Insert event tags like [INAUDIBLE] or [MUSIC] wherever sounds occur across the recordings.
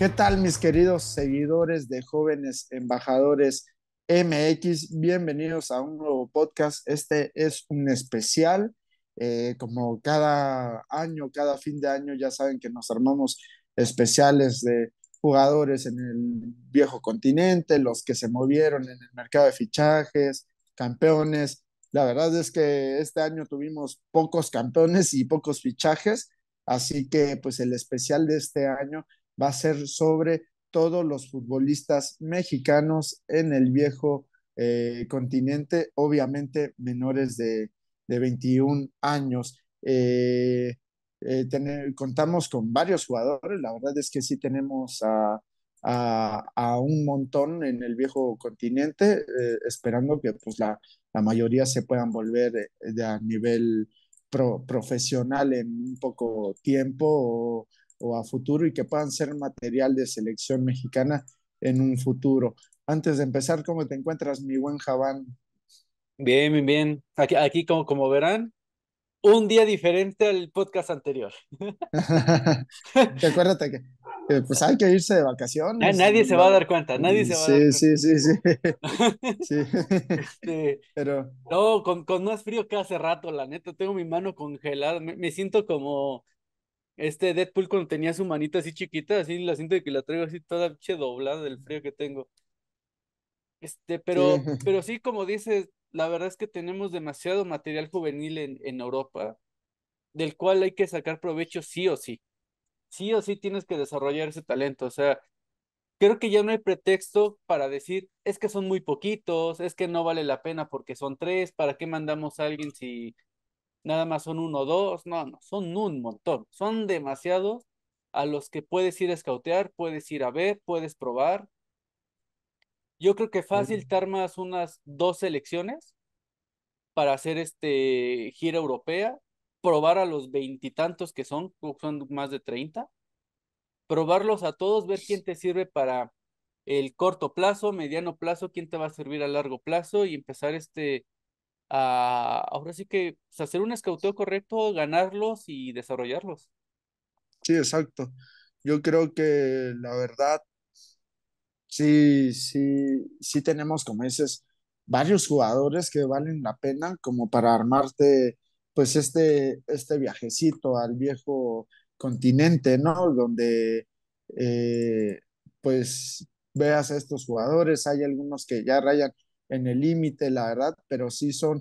¿Qué tal mis queridos seguidores de jóvenes embajadores MX? Bienvenidos a un nuevo podcast. Este es un especial. Eh, como cada año, cada fin de año, ya saben que nos armamos especiales de jugadores en el viejo continente, los que se movieron en el mercado de fichajes, campeones. La verdad es que este año tuvimos pocos campeones y pocos fichajes, así que pues el especial de este año va a ser sobre todos los futbolistas mexicanos en el viejo eh, continente, obviamente menores de, 21 años. Eh, eh, contamos con varios jugadores, la verdad es que sí tenemos a, un montón en el viejo continente, esperando que pues, la, mayoría se puedan volver de, a nivel profesional en un poco tiempo o, o a futuro y que puedan ser material de selección mexicana en un futuro. Antes de empezar, ¿cómo te encuentras, mi buen Javán? Bien, bien, bien. Aquí, como, verán, un día diferente al podcast anterior. [LAUGHS] te acuérdate que pues hay que irse de vacaciones. nadie se va a dar cuenta, nadie se va a dar cuenta. Sí, sí, sí, sí. Este, Pero... No, con, con, más frío que hace rato, la neta, tengo mi mano congelada, me siento como este Deadpool cuando tenía su manita así chiquita, así la siento de que la traigo así toda doblada del frío que tengo. Este, pero, sí. pero sí, como dices, la verdad es que tenemos demasiado material juvenil en, en Europa, del cual hay que sacar provecho sí o sí. Sí o sí tienes que desarrollar ese talento. O sea, creo que ya no hay pretexto para decir, es que son muy poquitos, es que no vale la pena porque son tres, ¿para qué mandamos a alguien si nada más son uno o dos, no, no, son un montón, son demasiados a los que puedes ir a escautear, puedes ir a ver, puedes probar. Yo creo que fácil más unas dos selecciones para hacer este gira europea, probar a los veintitantos que son, son más de treinta, probarlos a todos, ver quién te sirve para el corto plazo, mediano plazo, quién te va a servir a largo plazo y empezar este ahora sí que hacer un escauteo correcto, ganarlos y desarrollarlos. Sí, exacto. Yo creo que la verdad, sí, sí, sí tenemos, como dices, varios jugadores que valen la pena como para armarte pues este, este viajecito al viejo continente, ¿no? Donde eh, pues veas a estos jugadores, hay algunos que ya rayan en el límite, la verdad, pero sí son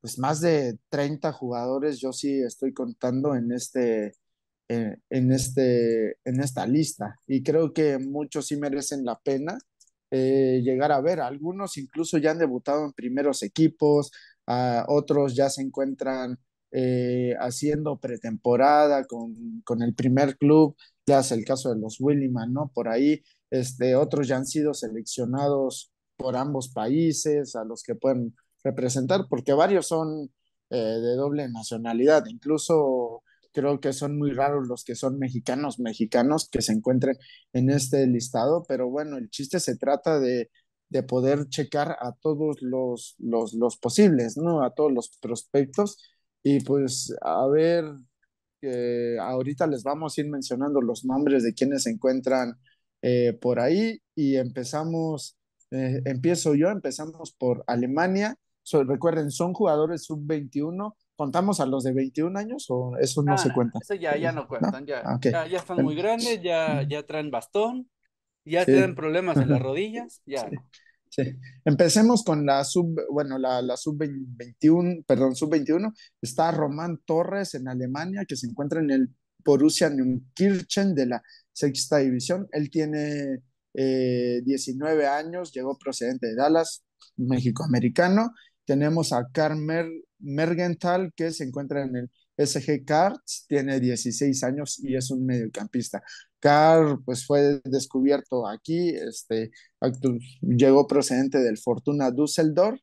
pues más de 30 jugadores, yo sí estoy contando en este eh, en, este en esta lista y creo que muchos sí merecen la pena eh, llegar a ver, algunos incluso ya han debutado en primeros equipos, otros ya se encuentran eh, haciendo pretemporada con, el primer club, ya es el caso de los Williman, ¿no? Por ahí, este, otros ya han sido seleccionados por ambos países, a los que pueden representar, porque varios son eh, de doble nacionalidad, incluso creo que son muy raros los que son mexicanos, mexicanos que se encuentren en este listado, pero bueno, el chiste se trata de, poder checar a todos los, los, posibles, ¿no? A todos los prospectos y pues a ver, eh, ahorita les vamos a ir mencionando los nombres de quienes se encuentran eh, por ahí y empezamos eh, empiezo yo, empezamos por Alemania. recuerden, son jugadores sub-21. ¿Contamos a los de 21 años o eso no, se cuenta? Eso ya, no cuentan, Ya, ah, están muy em, grandes, ya, ya traen bastón, ya tienen problemas en las rodillas, ya. Empecemos con la sub, bueno, la, sub 21, perdón, sub 21. Está Román Torres en Alemania, que se encuentra en el Borussia Neunkirchen de la sexta división. Él tiene 19 eh, años, llegó procedente de Dallas, México-americano. Tenemos a Carl Mergenthal, que se encuentra en el SG Cards, tiene 16 años y es un mediocampista. Carr, pues fue descubierto aquí, este, llegó procedente del Fortuna Düsseldorf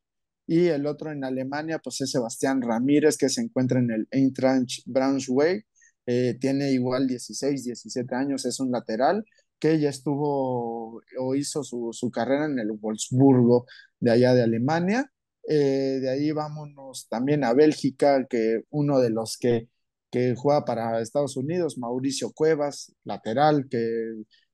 y el otro en Alemania, pues es Sebastián Ramírez, que se encuentra en el Eintracht Braunschweig, eh, tiene igual 16, 17 años, es un lateral que ya estuvo o hizo su, carrera en el Wolfsburgo de allá de Alemania. Eh, de ahí vámonos también a Bélgica, que uno de los que, juega para Estados Unidos, Mauricio Cuevas, lateral, que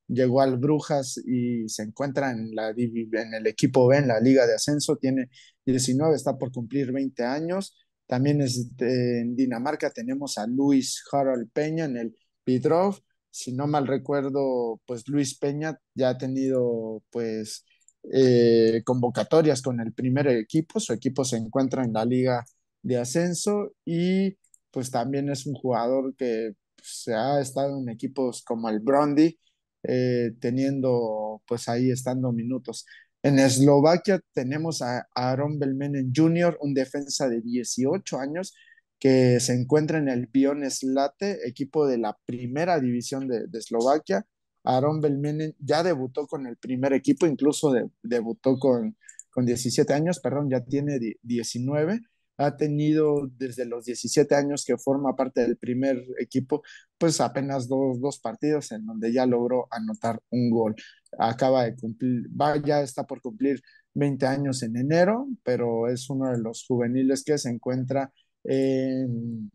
llegó al Brujas y se encuentra en, la, en el equipo B, en la Liga de Ascenso, tiene 19, está por cumplir 20 años. También este, en Dinamarca tenemos a Luis Harold Peña en el Pidrov, si no mal recuerdo, pues Luis Peña ya ha tenido pues eh, convocatorias con el primer equipo, su equipo se encuentra en la liga de ascenso y pues también es un jugador que pues, se ha estado en equipos como el Brondi, eh, teniendo pues ahí estando minutos. En Eslovaquia tenemos a Aaron Belmenen Jr., un defensa de 18 años, que se encuentra en el Pion Slate, equipo de la primera división de, Eslovaquia. Aaron Belmenen ya debutó con el primer equipo, incluso debutó con, con 17 años, perdón, ya tiene 19 ha tenido desde los 17 años que forma parte del primer equipo, pues apenas dos, partidos en donde ya logró anotar un gol. Acaba de cumplir, vaya, ya está por cumplir 20 años en enero, pero es uno de los juveniles que se encuentra en,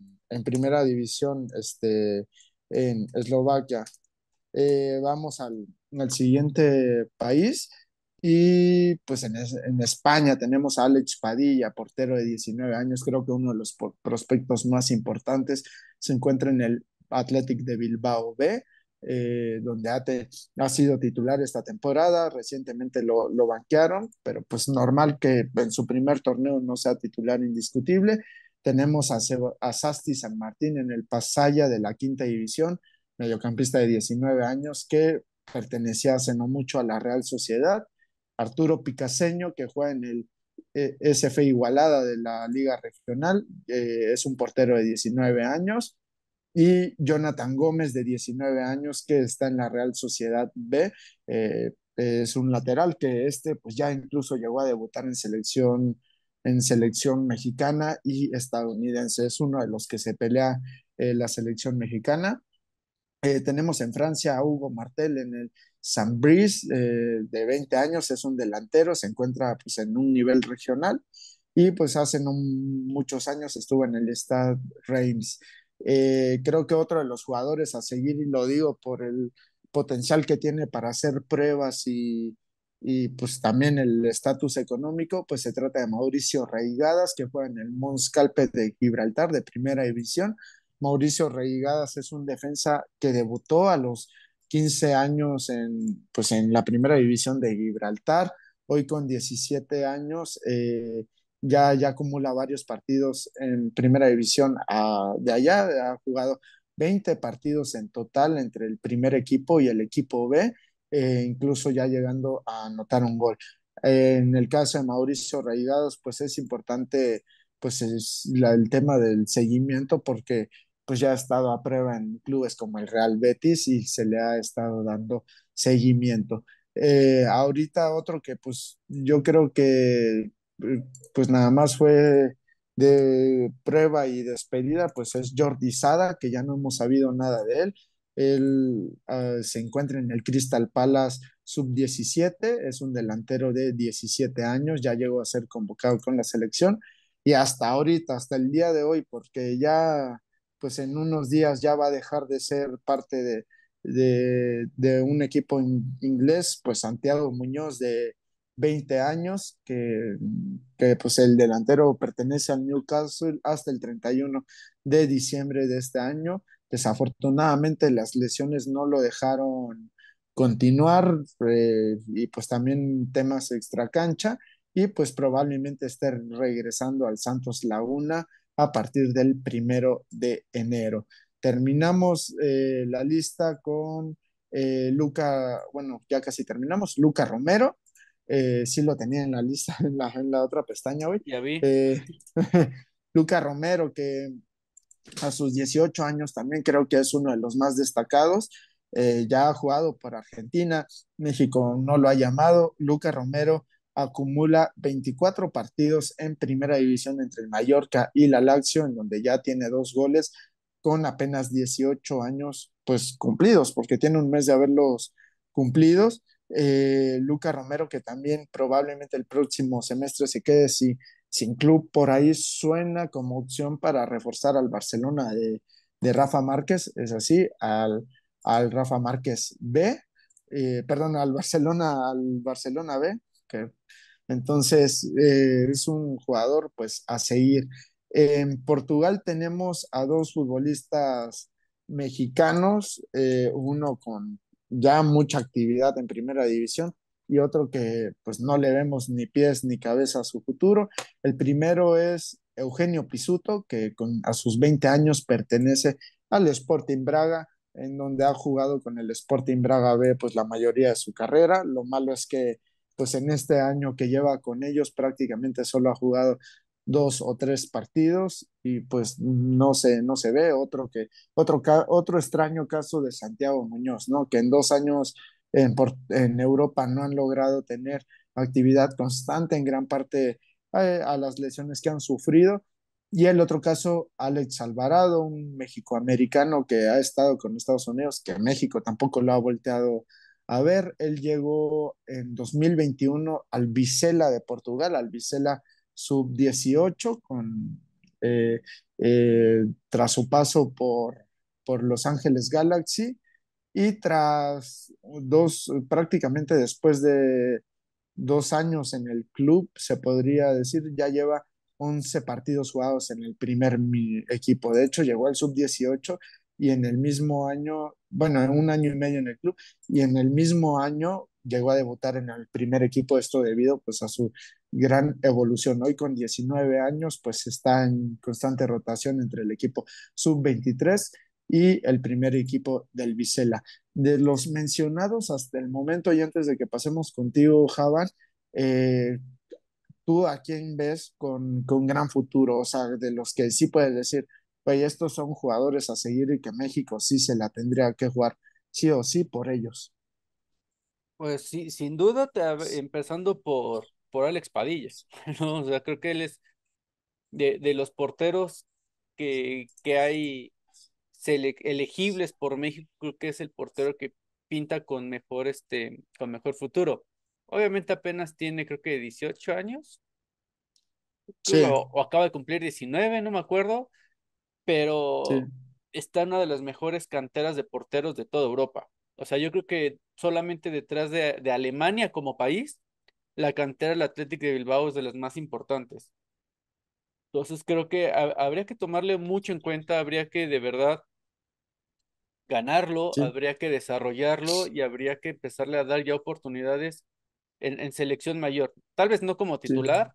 primera división este, en Eslovaquia. Eh, vamos al, al, siguiente país y pues en, España tenemos a Alex Padilla, portero de 19 años, creo que uno de los prospectos más importantes, se encuentra en el Athletic de Bilbao B. Eh, donde ha, sido titular esta temporada, recientemente lo, lo banquearon, pero pues normal que en su primer torneo no sea titular indiscutible, tenemos a, Sasti San Martín en el Pasaya de la quinta división, mediocampista de 19 años que pertenecía hace no mucho a la Real Sociedad. Arturo Picaseño, que juega en el eh, SF Igualada de la Liga Regional, eh, es un portero de 19 años. Y Jonathan Gómez, de 19 años, que está en la Real Sociedad B, eh, es un lateral que este pues ya incluso llegó a debutar en selección en selección mexicana y estadounidense. Es uno de los que se pelea eh, la selección mexicana. Eh, tenemos en Francia a Hugo Martel en el San brice eh, de 20 años, es un delantero, se encuentra pues, en un nivel regional y pues hace muchos años estuvo en el Stade Reims. creo que otro de los jugadores a seguir, y lo digo por el potencial que tiene para hacer pruebas y, y pues también el estatus económico, pues se trata de Mauricio Reigadas, que juega en el Calpe de Gibraltar de primera división. Mauricio Reigadas es un defensa que debutó a los 15 años en, pues en la primera división de Gibraltar, hoy con 17 años. Eh, ya, ya acumula varios partidos en primera división ah, de allá, ha jugado 20 partidos en total entre el primer equipo y el equipo B eh, incluso ya llegando a anotar un gol. en el caso de Mauricio Raigados, pues es importante pues el tema del seguimiento porque pues ya ha estado a prueba en clubes como el Real Betis y se le ha estado dando seguimiento. Eh, ahorita otro que pues yo creo que pues nada más fue de prueba y despedida, pues es Jordi Sada, que ya no hemos sabido nada de él. Él ah, se encuentra en el Crystal Palace sub-17, es un delantero de 17 años, ya llegó a ser convocado con la selección y hasta ahorita, hasta el día de hoy, porque ya pues en unos días ya va a dejar de ser parte de, de, un equipo inglés, pues Santiago Muñoz de 20 años, que, que pues el delantero pertenece al Newcastle hasta el 31 de diciembre de este año. Desafortunadamente las lesiones no lo dejaron continuar eh, y pues también temas extracancha y pues probablemente esté regresando al Santos Laguna a partir del primero de enero. Terminamos eh, la lista con eh, Luca, bueno, ya casi terminamos, Luca Romero, sí lo tenía en la lista, [LAUGHS] en la, en la otra pestaña hoy. Ya vi. [LAUGHS] Luca Romero, que a sus 18 años también creo que es uno de los más destacados. Eh, ya ha jugado por Argentina, México no lo ha llamado. Luca Romero acumula 24 partidos en primera división entre el Mallorca y la Lazio, en donde ya tiene dos goles con apenas 18 años pues cumplidos, porque tiene un mes de haberlos cumplidos. Eh, Luca Romero, que también probablemente el próximo semestre se quede si sin club por ahí suena como opción para reforzar al Barcelona de, Rafa Márquez, es así, al, Rafa Márquez B, eh, perdón, al Barcelona, al Barcelona B, que entonces eh, es un jugador pues a seguir. En Portugal tenemos a dos futbolistas mexicanos, eh, uno con ya mucha actividad en primera división y otro que pues no le vemos ni pies ni cabeza a su futuro. El primero es Eugenio Pisuto, que con, a sus 20 años pertenece al Sporting Braga, en donde ha jugado con el Sporting Braga B pues la mayoría de su carrera. Lo malo es que pues en este año que lleva con ellos prácticamente solo ha jugado dos o tres partidos y pues no se, no se ve otro que otro, otro extraño caso de Santiago Muñoz, ¿no? Que en dos años en, Europa no han logrado tener actividad constante en gran parte eh, a las lesiones que han sufrido. Y el otro caso, Alex Alvarado, un mexicoamericano que ha estado con Estados Unidos, que México tampoco lo ha volteado a ver. Él llegó en 2021 al Vicela de Portugal, al Vicela sub-18, eh, eh, tras su paso por, por Los Ángeles Galaxy y tras dos, prácticamente después de dos años en el club, se podría decir, ya lleva 11 partidos jugados en el primer equipo. De hecho, llegó al sub-18 y en el mismo año, bueno, en un año y medio en el club, y en el mismo año llegó a debutar en el primer equipo, esto debido pues a su gran evolución. Hoy con 19 años, pues está en constante rotación entre el equipo sub-23 y el primer equipo del Vizela. De los mencionados hasta el momento, y antes de que pasemos contigo, Javar, eh, ¿tú a quién ves con, con gran futuro? O sea, de los que sí puedes decir, pues estos son jugadores a seguir y que México sí se la tendría que jugar, sí o sí, por ellos. Pues sí, sin duda, empezando por, por Alex Padillas. [LAUGHS] ¿no? O sea, creo que él es de, los porteros que, que hay elegibles por México, creo que es el portero que pinta con mejor, este, con mejor futuro. Obviamente apenas tiene, creo que 18 años. O, acaba de cumplir 19, no me acuerdo. Pero está en una de las mejores canteras de porteros de toda Europa. O sea, yo creo que solamente detrás de, Alemania como país, la cantera del Atlético de Bilbao es de las más importantes. Entonces creo que habría que tomarle mucho en cuenta, habría que de verdad ganarlo, habría que desarrollarlo y habría que empezarle a dar ya oportunidades en, selección mayor. Tal vez no como titular,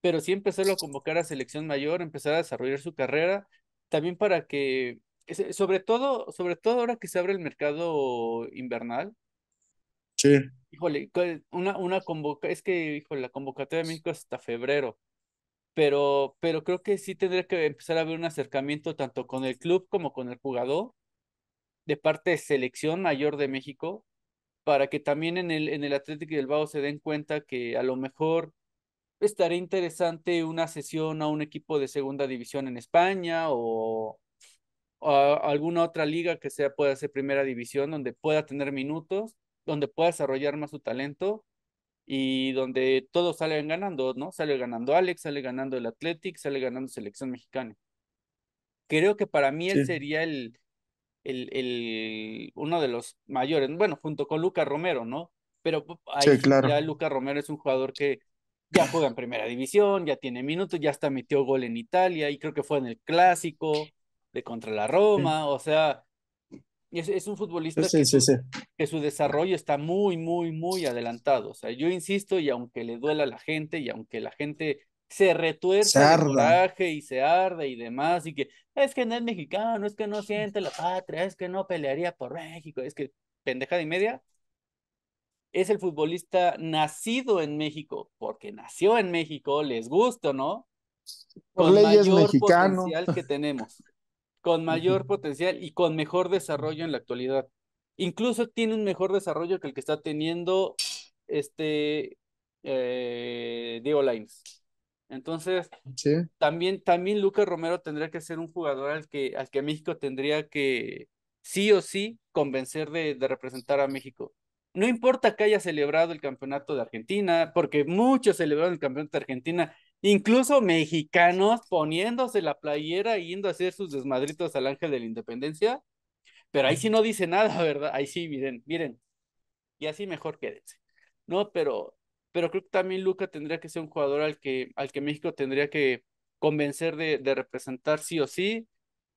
pero sí empezarlo a convocar a selección mayor, empezar a desarrollar su carrera, también para que, eh, sobre todo, sobre todo ahora que se abre el mercado invernal. Sí. Híjole, una, una convoca, es que, híjole, la convocatoria de México hasta febrero pero, pero creo que sí tendría que empezar a haber un acercamiento tanto con el club como con el jugador de parte de selección mayor de México para que también en el, en el Atlético y el se den cuenta que a lo mejor estaría interesante una sesión a un equipo de segunda división en España o, a alguna otra liga que sea pueda ser primera división donde pueda tener minutos, donde pueda desarrollar más su talento y donde todos salen ganando, ¿no? Sale ganando Alex, sale ganando el Atlético, sale ganando selección mexicana. Creo que para mí él sería el, el, uno de los mayores, bueno, junto con Luca Romero, ¿no? Pero ahí ya Luca Romero es un jugador que ya juega en primera división, ya tiene minutos, ya hasta metió gol en Italia y creo que fue en el clásico de contra la Roma, o sea, es, un futbolista que, su, desarrollo está muy, muy, muy adelantado. O sea, yo insisto y aunque le duela a la gente y aunque la gente se retuerce y se arde y demás, y que es que no es mexicano, es que no siente la patria, es que no pelearía por México, es que pendejada y media. Es el futbolista nacido en México, porque nació en México, les gusta no, con leyes mayor potencial que tenemos, con mayor potencial y con mejor desarrollo en la actualidad. Incluso tiene un mejor desarrollo que el que está teniendo este eh, Diego Lines. Entonces, también, también Lucas Romero tendría que ser un jugador al que, al que México tendría que sí o sí convencer de, de representar a México. No importa que haya celebrado el campeonato de Argentina, porque muchos celebraron el campeonato de Argentina, incluso mexicanos poniéndose la playera y yendo a hacer sus desmadritos al Ángel de la Independencia, pero ahí sí no dice nada, [LAUGHS] ¿verdad? Ahí sí, miren, miren, y así mejor quédense. No, pero pero creo que también Luca tendría que ser un jugador al que, al que México tendría que convencer de, de representar sí o sí.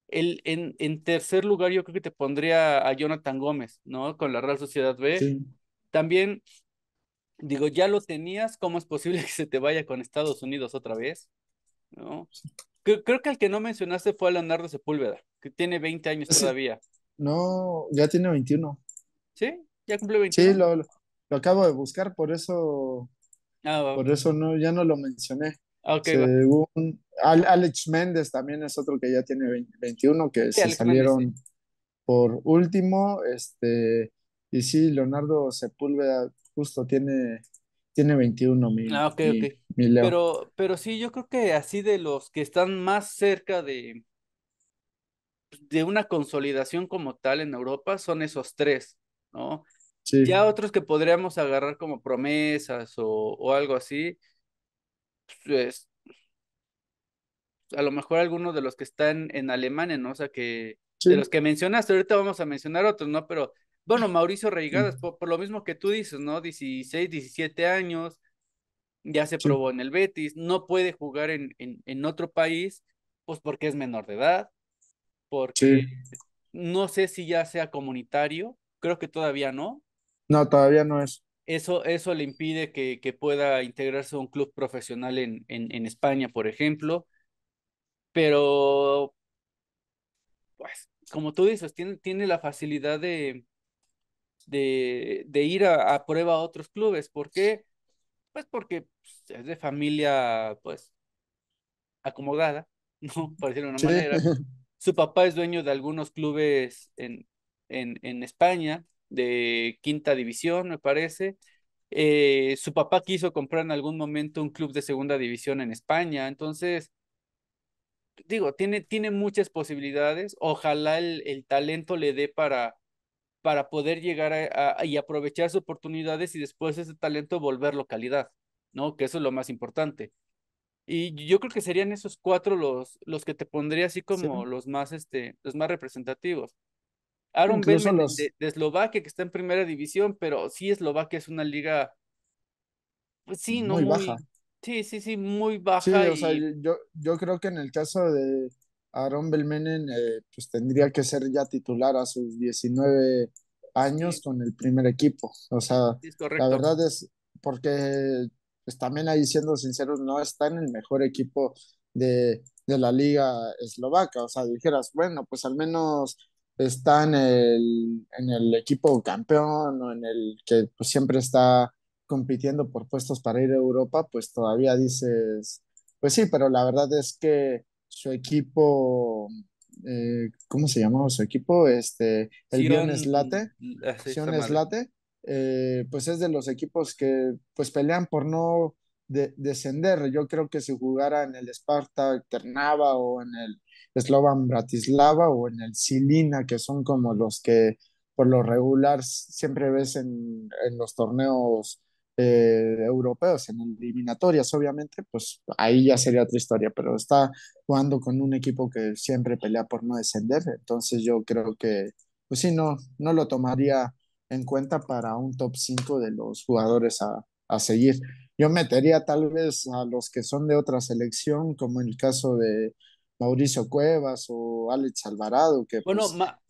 El, en, en, tercer lugar, yo creo que te pondría a Jonathan Gómez, ¿no? Con la Real Sociedad B. También, digo, ya lo tenías, ¿cómo es posible [LAUGHS] que se te vaya con Estados Unidos otra vez? ¿No? Creo, que el que no mencionaste fue a Leonardo Sepúlveda, que tiene 20 años todavía. No, ya tiene 21. ¿Sí? Ya cumple 21. Sí, lo, lo acabo de buscar, por eso, ah, por eso no, ya no lo mencioné. Ah, Según Alex Méndez también es otro que ya tiene 21, que se salieron por último. Este, y sí, Leonardo Sepúlveda justo tiene, tiene 21 mil. Ah, pero, pero sí, yo creo que así de los que están más cerca de, de una consolidación como tal en Europa son esos tres, ¿no? Ya otros que podríamos agarrar como promesas o, algo así, pues a lo mejor algunos de los que están en Alemania, ¿no? O sea, que de los que mencionaste, ahorita vamos a mencionar otros, ¿no? Pero bueno, Mauricio Reigadas, por, lo mismo que tú dices, ¿no? 16, 17 años, ya se probó en el Betis, no puede jugar en, en, otro país, pues porque es menor de edad, porque no sé si ya sea comunitario, creo que todavía no, no, todavía no es. Eso, eso le impide que, pueda integrarse a un club profesional en, en, España, por ejemplo. Pero, pues, como tú dices, tiene, tiene la facilidad de, de, ir a, prueba a otros clubes. ¿Por qué? Pues porque pues, es de familia, pues, acomodada, [LAUGHS] ¿no? Por decirlo de una manera. [LAUGHS] Su papá es dueño de algunos clubes en, en, en España de quinta división, me parece. Eh, su papá quiso comprar en algún momento un club de segunda división en España, entonces, digo, tiene, tiene muchas posibilidades. Ojalá el, talento le dé para, para poder llegar y aprovechar sus oportunidades y después ese talento volver localidad, ¿no? Que eso es lo más importante. Y yo creo que serían esos cuatro los, los que te pondría así como los, más, este, los más representativos. Aaron Belmenen de, Eslovaquia, que está en primera división, pero sí Eslovaquia es una liga, pues sí, no muy, baja. Sí, sí, sí, muy baja. Sí, o sea, yo, yo creo que en el caso de Aaron Belmenen, eh, pues tendría que ser ya titular a sus 19 años con el primer equipo. O sea, la verdad es porque, pues también ahí siendo sinceros, no está en el mejor equipo de, de la liga eslovaca. O sea, dijeras, bueno, pues al menos está en el, en el equipo campeón o en el que pues, siempre está compitiendo por puestos para ir a Europa, pues todavía dices, pues sí, pero la verdad es que su equipo, eh, ¿cómo se llamaba su equipo? Este, el Sion, Slate ah, eh, pues es de los equipos que pues pelean por no de, descender. Yo creo que si jugara en el Sparta Ternava o en el Slovan Bratislava o en el Silina, que son como los que por lo regular siempre ves en, los torneos eh, europeos, en eliminatorias, obviamente, pues ahí ya sería otra historia, pero está jugando con un equipo que siempre pelea por no descender, entonces yo creo que, pues sí, no, no lo tomaría en cuenta para un top 5 de los jugadores a, a seguir. Yo metería tal vez a los que son de otra selección, como en el caso de Mauricio Cuevas o Alex Alvarado. Que, bueno,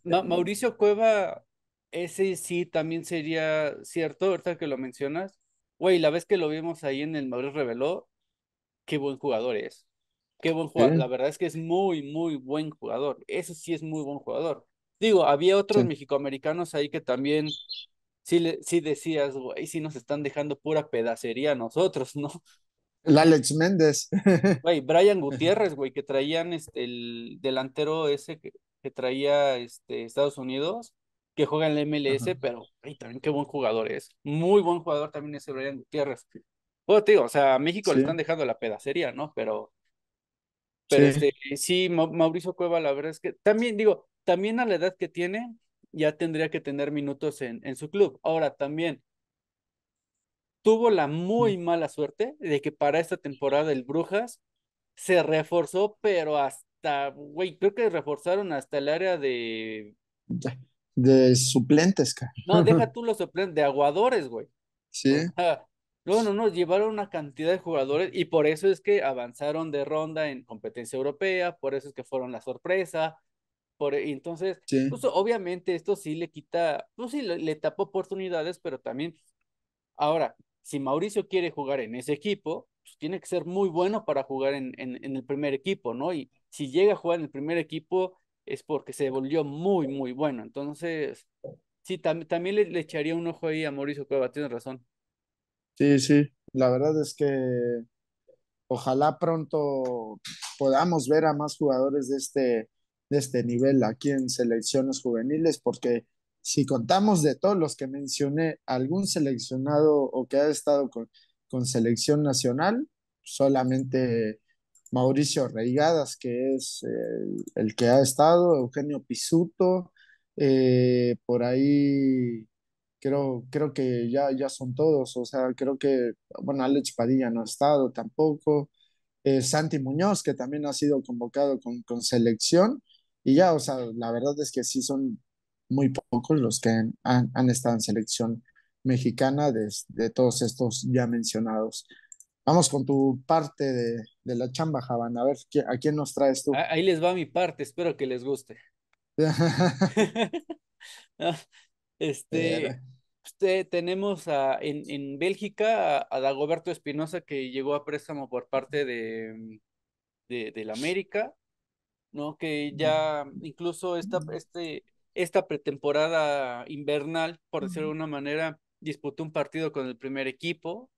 pues, Mauricio Cueva, ese sí también sería cierto, ahorita que lo mencionas. Güey, la vez que lo vimos ahí en el Madrid reveló, qué buen jugador es. Qué buen jugador. La verdad es que es muy, muy buen jugador. Eso sí es muy buen jugador. Digo, había otros mexicoamericanos ahí que también sí, decías, güey, sí nos están dejando pura pedacería a nosotros, ¿no? El Alex Méndez. [LAUGHS] Güey, Brian Gutiérrez, güey, que traían este, el delantero ese que, traía este, Estados Unidos, que juega en la MLS, pero güey, también qué buen jugador es. Muy buen jugador también ese Brian Gutiérrez. Bueno, te digo, o sea, a México le están dejando la pedacería, ¿no? Pero, pero sí, este, Mauricio Cueva, la verdad es que también, digo, también a la edad que tiene, ya tendría que tener minutos en, en su club. Ahora también tuvo la mm. muy mala suerte de que para esta temporada el Brujas se reforzó, pero hasta, güey, creo que reforzaron hasta el área de... De suplentes, No, deja [LAUGHS] tú los suplentes, de aguadores, güey. Sí. no, no, no, llevaron una cantidad de jugadores y por eso es que avanzaron de ronda en competencia europea, por eso es que fueron la sorpresa, por, e, entonces, obviamente esto sí le quita, no sí, le, le oportunidades, pero también, ahora, si Mauricio quiere jugar en ese equipo, pues, tiene que ser muy bueno para jugar en, en, el primer equipo, ¿no? Y si llega a jugar en el primer equipo es porque se volvió muy, muy bueno. Entonces, sí, también le, le, echaría un ojo ahí a Mauricio Cueva, tienes razón. Sí, sí, la verdad es que ojalá pronto podamos ver a más jugadores de este, de este nivel aquí en selecciones juveniles, porque si contamos de todos los que mencioné, algún seleccionado o que ha estado con, selección nacional, solamente Mauricio Reigadas, que es eh, el, que ha estado, Eugenio Pisuto, eh, por ahí creo, creo que ya, ya son todos, o sea, creo que, bueno, Alex Padilla no ha estado tampoco, eh, Santi Muñoz, que también ha sido convocado con, con selección, y ya, o sea, la verdad es que sí son muy pocos los que han, estado en selección mexicana de, todos estos ya mencionados. Vamos con tu parte de, la chamba, Javan. A ver, ¿a quién nos traes tú? Ahí les va mi parte, espero que les guste. [LAUGHS] [LAUGHS] Ah, este, tenemos a, en, Bélgica a, Dagoberto Espinosa que llegó a préstamo por parte de, de, América. Que ya incluso esta, este, esta pretemporada invernal, por decirlo de alguna manera, disputó un partido con el primer equipo,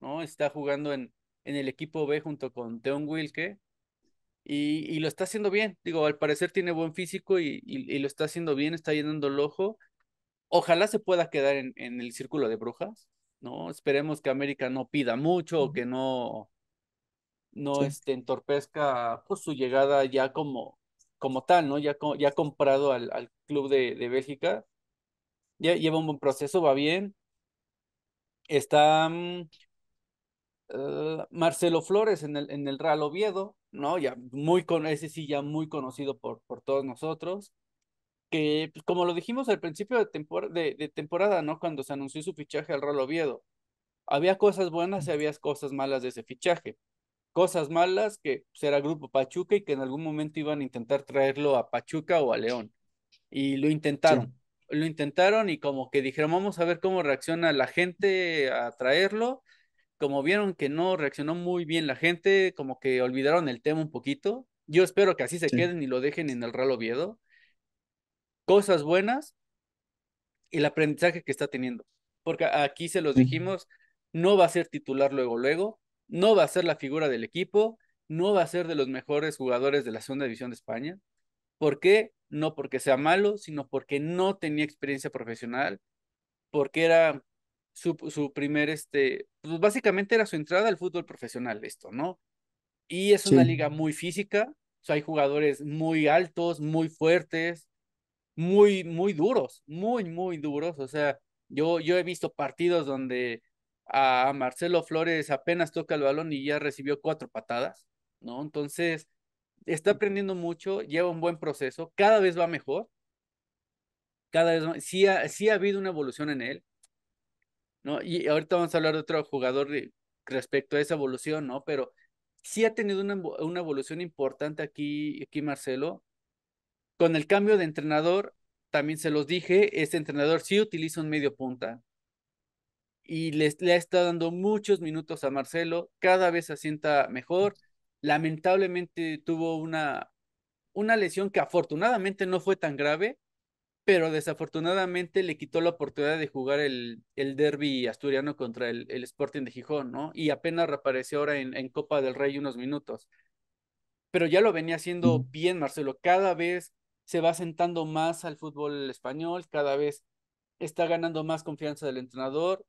¿no? Está jugando en, en el equipo B junto con Teon Wilke y, lo está haciendo bien. Digo, al parecer tiene buen físico y, lo está haciendo bien, está llenando el ojo. Ojalá se pueda quedar en, el círculo de brujas, ¿no? Esperemos que América no pida mucho o que no no este, entorpezca pues, su llegada ya como, como tal, ¿no? Ya, ya comprado al, club de, Bélgica. Ya lleva un buen proceso, va bien. Está mm, ah, Marcelo Flores en el, en el Real Oviedo, ¿no? Ya muy con, ese sí ya muy conocido por, por todos nosotros. Que, pues, como lo dijimos al principio de, de, temporada, ¿no? Cuando se anunció su fichaje al Real Oviedo, había cosas buenas y había cosas malas de ese fichaje cosas malas, que será pues, Grupo Pachuca y que en algún momento iban a intentar traerlo a Pachuca o a León. Y lo intentaron. Lo intentaron y como que dijeron, vamos a ver cómo reacciona la gente a traerlo. Como vieron que no reaccionó muy bien la gente, como que olvidaron el tema un poquito. Yo espero que así se queden y lo dejen en el Real Oviedo. Cosas buenas el aprendizaje que está teniendo. Porque aquí se los dijimos, no va a ser titular luego, luego, no va a ser la figura del equipo, no va a ser de los mejores jugadores de la segunda división de España. ¿Por qué? No porque sea malo, sino porque no tenía experiencia profesional, porque era su, primer, este, pues básicamente era su entrada al fútbol profesional esto, ¿no? Y es una liga muy física, o hay jugadores muy altos, muy fuertes, muy, muy duros, muy, muy duros. O sea, yo, yo he visto partidos donde a Marcelo Flores apenas toca el balón y ya recibió cuatro patadas, ¿no? Entonces, está aprendiendo mucho, lleva un buen proceso, cada vez va mejor, cada vez sí ha, habido una evolución en él, ¿no? Y ahorita vamos a hablar de otro jugador respecto a esa evolución, ¿no? Pero sí ha tenido una, evolución importante aquí, aquí Marcelo. Con el cambio de entrenador, también se los dije, este entrenador sí utiliza un medio punta, y le, está dando muchos minutos a Marcelo, cada vez se sienta mejor. Lamentablemente tuvo una, una lesión que afortunadamente no fue tan grave, pero desafortunadamente le quitó la oportunidad de jugar el, el derby asturiano contra el, Sporting de Gijón, ¿no? Y apenas reapareció ahora en, en, Copa del Rey unos minutos. Pero ya lo venía haciendo bien, Marcelo. Cada vez se va sentando más al fútbol español, cada vez está ganando más confianza del entrenador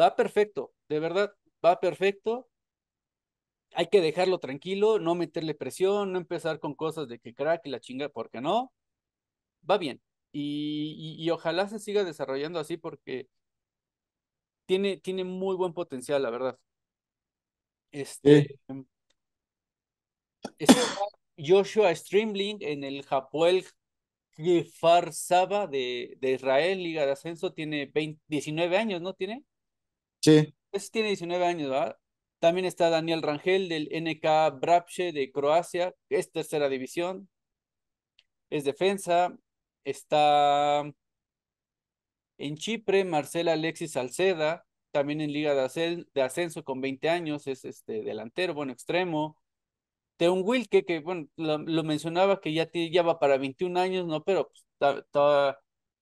va perfecto, de verdad, va perfecto. Hay que dejarlo tranquilo, no meterle presión, no empezar con cosas de que crack y la chinga, porque no, va bien. Y, ojalá se siga desarrollando así porque tiene, tiene muy buen potencial, la verdad. Este, em, Joshua Streamling en el Hapoel Kfar Saba de, Israel, Liga de Ascenso, tiene 19 años, ¿no tiene? Sí. tiene 19 años, ¿verdad? También está Daniel Rangel del NK Brapše de Croacia, es tercera división. Es defensa. Está en Chipre, Marcela Alexis Salceda, también en Liga de, Ascenso con 20 años, es este delantero, bueno, extremo. un Wilke, que bueno, lo, mencionaba que ya, ya va para 21 años, ¿no? Pero pues,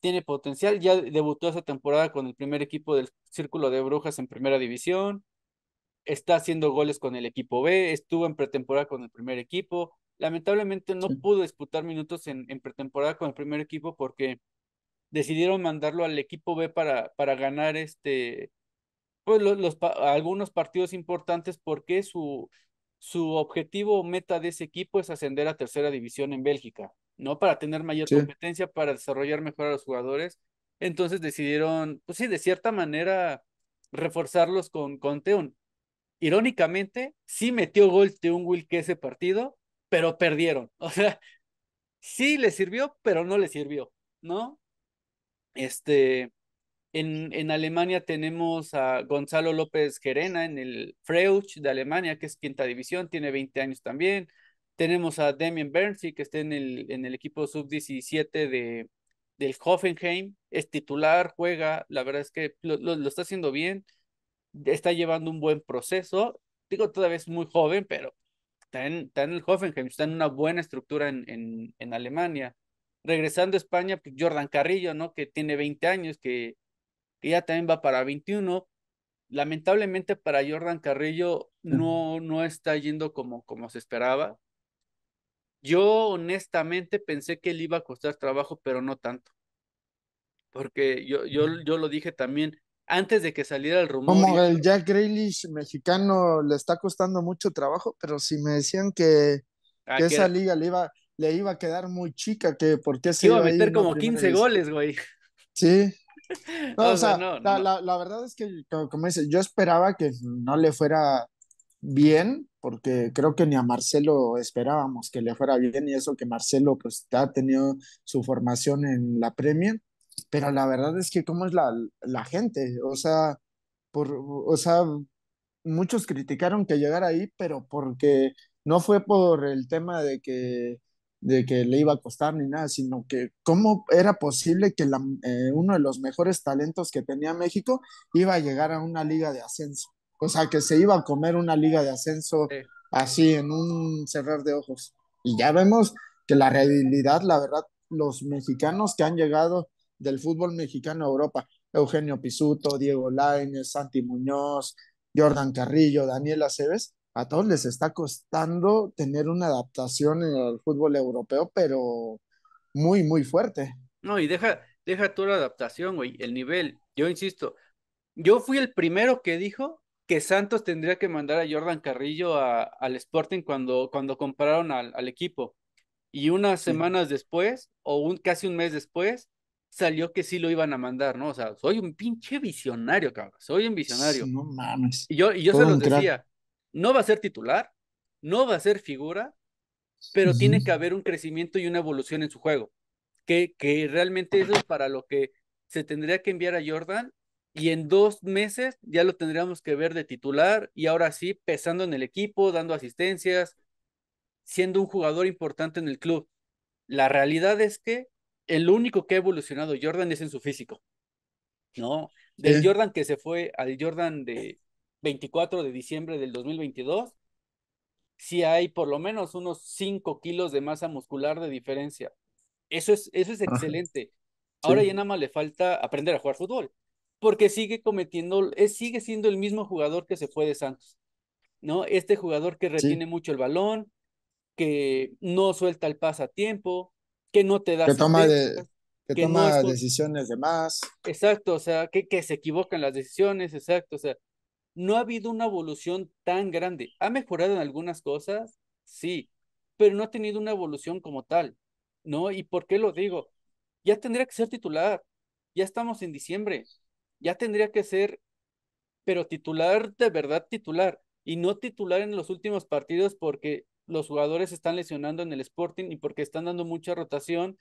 tiene potencial, ya debutó esa temporada con el primer equipo del Círculo de Brujas en primera división, está haciendo goles con el equipo B, estuvo en pretemporada con el primer equipo, lamentablemente no pudo disputar minutos en, pretemporada con el primer equipo porque decidieron mandarlo al equipo B para, para ganar este, pues los, algunos partidos importantes porque su, su objetivo o meta de ese equipo es ascender a tercera división en Bélgica. ¿no? Para tener mayor competencia, para desarrollar mejor a los jugadores. Entonces decidieron, pues sí, de cierta manera reforzarlos con, con Teun. Irónicamente, sí metió gol Teun Wilke ese partido, pero perdieron. [LAUGHS] O sea, sí le sirvió, pero no le sirvió, ¿no? Este, en, en Alemania tenemos a Gonzalo López Gerena en el Freuch de Alemania, que es quinta división, tiene 20 años también. Tenemos a Damien Bernsi, que está en el, en el equipo sub-17 de, del Hoffenheim. Es titular, juega, la verdad es que lo, está haciendo bien, está llevando un buen proceso. Digo, todavía es muy joven, pero está en, está en el Hoffenheim, está en una buena estructura en, en, Alemania. Regresando a España, pues, Jordan Carrillo, ¿no? Que tiene 20 años, que, ya también va para 21, lamentablemente para Jordan Carrillo no, no está yendo como, como se esperaba. Yo honestamente pensé que le iba a costar trabajo, pero no tanto. Porque yo, yo, yo lo dije también antes de que saliera el rumor. Como el Jack Grealish mexicano le está costando mucho trabajo, pero si me decían que, ah, esa liga le iba, le iba a quedar muy chica, que por qué se iba, iba a meter como 15 goles, güey. Sí. [LAUGHS] No, o, sea, la, verdad es que, como dice, yo esperaba que no le fuera bien, porque creo que ni a Marcelo esperábamos que le fuera bien y eso que Marcelo pues ha tenido su formación en la Premier, pero la verdad es que cómo es la, gente, o sea, por, sea, muchos criticaron que llegara ahí, pero porque no fue por el tema de que de que le iba a costar ni nada, sino que cómo era posible que eh, uno de los mejores talentos que tenía México iba a llegar a una liga de ascenso o sea, que se iba a comer una liga de ascenso así en un cerrar de ojos. Y ya vemos que la realidad, la verdad, los mexicanos que han llegado del fútbol mexicano a Europa, Eugenio Pisuto, Diego Lainez, Santi Muñoz, Jordan Carrillo, Daniel Aceves, a todos les está costando tener una adaptación en el fútbol europeo, pero muy, muy fuerte. No, y deja, deja tú la adaptación, güey, el nivel. Yo insisto, yo fui el primero que dijo Santos tendría que mandar a Jordan Carrillo al Sporting cuando, cuando compraron al, equipo. Y unas semanas después, o casi un mes después, salió que sí lo iban a mandar, ¿no? O sea, soy un pinche visionario, cabrón. Soy un visionario. no Y yo, y yo se los decía, no va a ser titular, no va a ser figura, pero tiene que haber un crecimiento y una evolución en su juego. Que, que realmente eso es para lo que se tendría que enviar a Jordan y en dos meses ya lo tendríamos que ver de titular y ahora sí pesando en el equipo, dando asistencias, siendo un jugador importante en el club. La realidad es que el único que ha evolucionado Jordan es en su físico, ¿no? Del Jordan que se fue al Jordan de 24 de diciembre del 2022, sí hay por lo menos unos 5 kilos de masa muscular de diferencia. Eso es, eso es excelente. Ahora ya nada más le falta aprender a jugar fútbol porque sigue cometiendo, es, eh, sigue siendo el mismo jugador que se fue de Santos, ¿no? Este jugador que retiene mucho el balón, que no suelta el pasatiempo, que no te da... Que toma, toma decisiones de más. Exacto, o sea, que, que se equivocan las decisiones, exacto, o sea, no ha habido una evolución tan grande. Ha mejorado en algunas cosas, sí, pero no ha tenido una evolución como tal, ¿no? ¿Y por qué lo digo? Ya tendría que ser titular, ya estamos en diciembre, ya tendría que ser, pero titular de verdad titular, y no titular en los últimos partidos porque los jugadores están lesionando en el Sporting y porque están dando mucha rotación,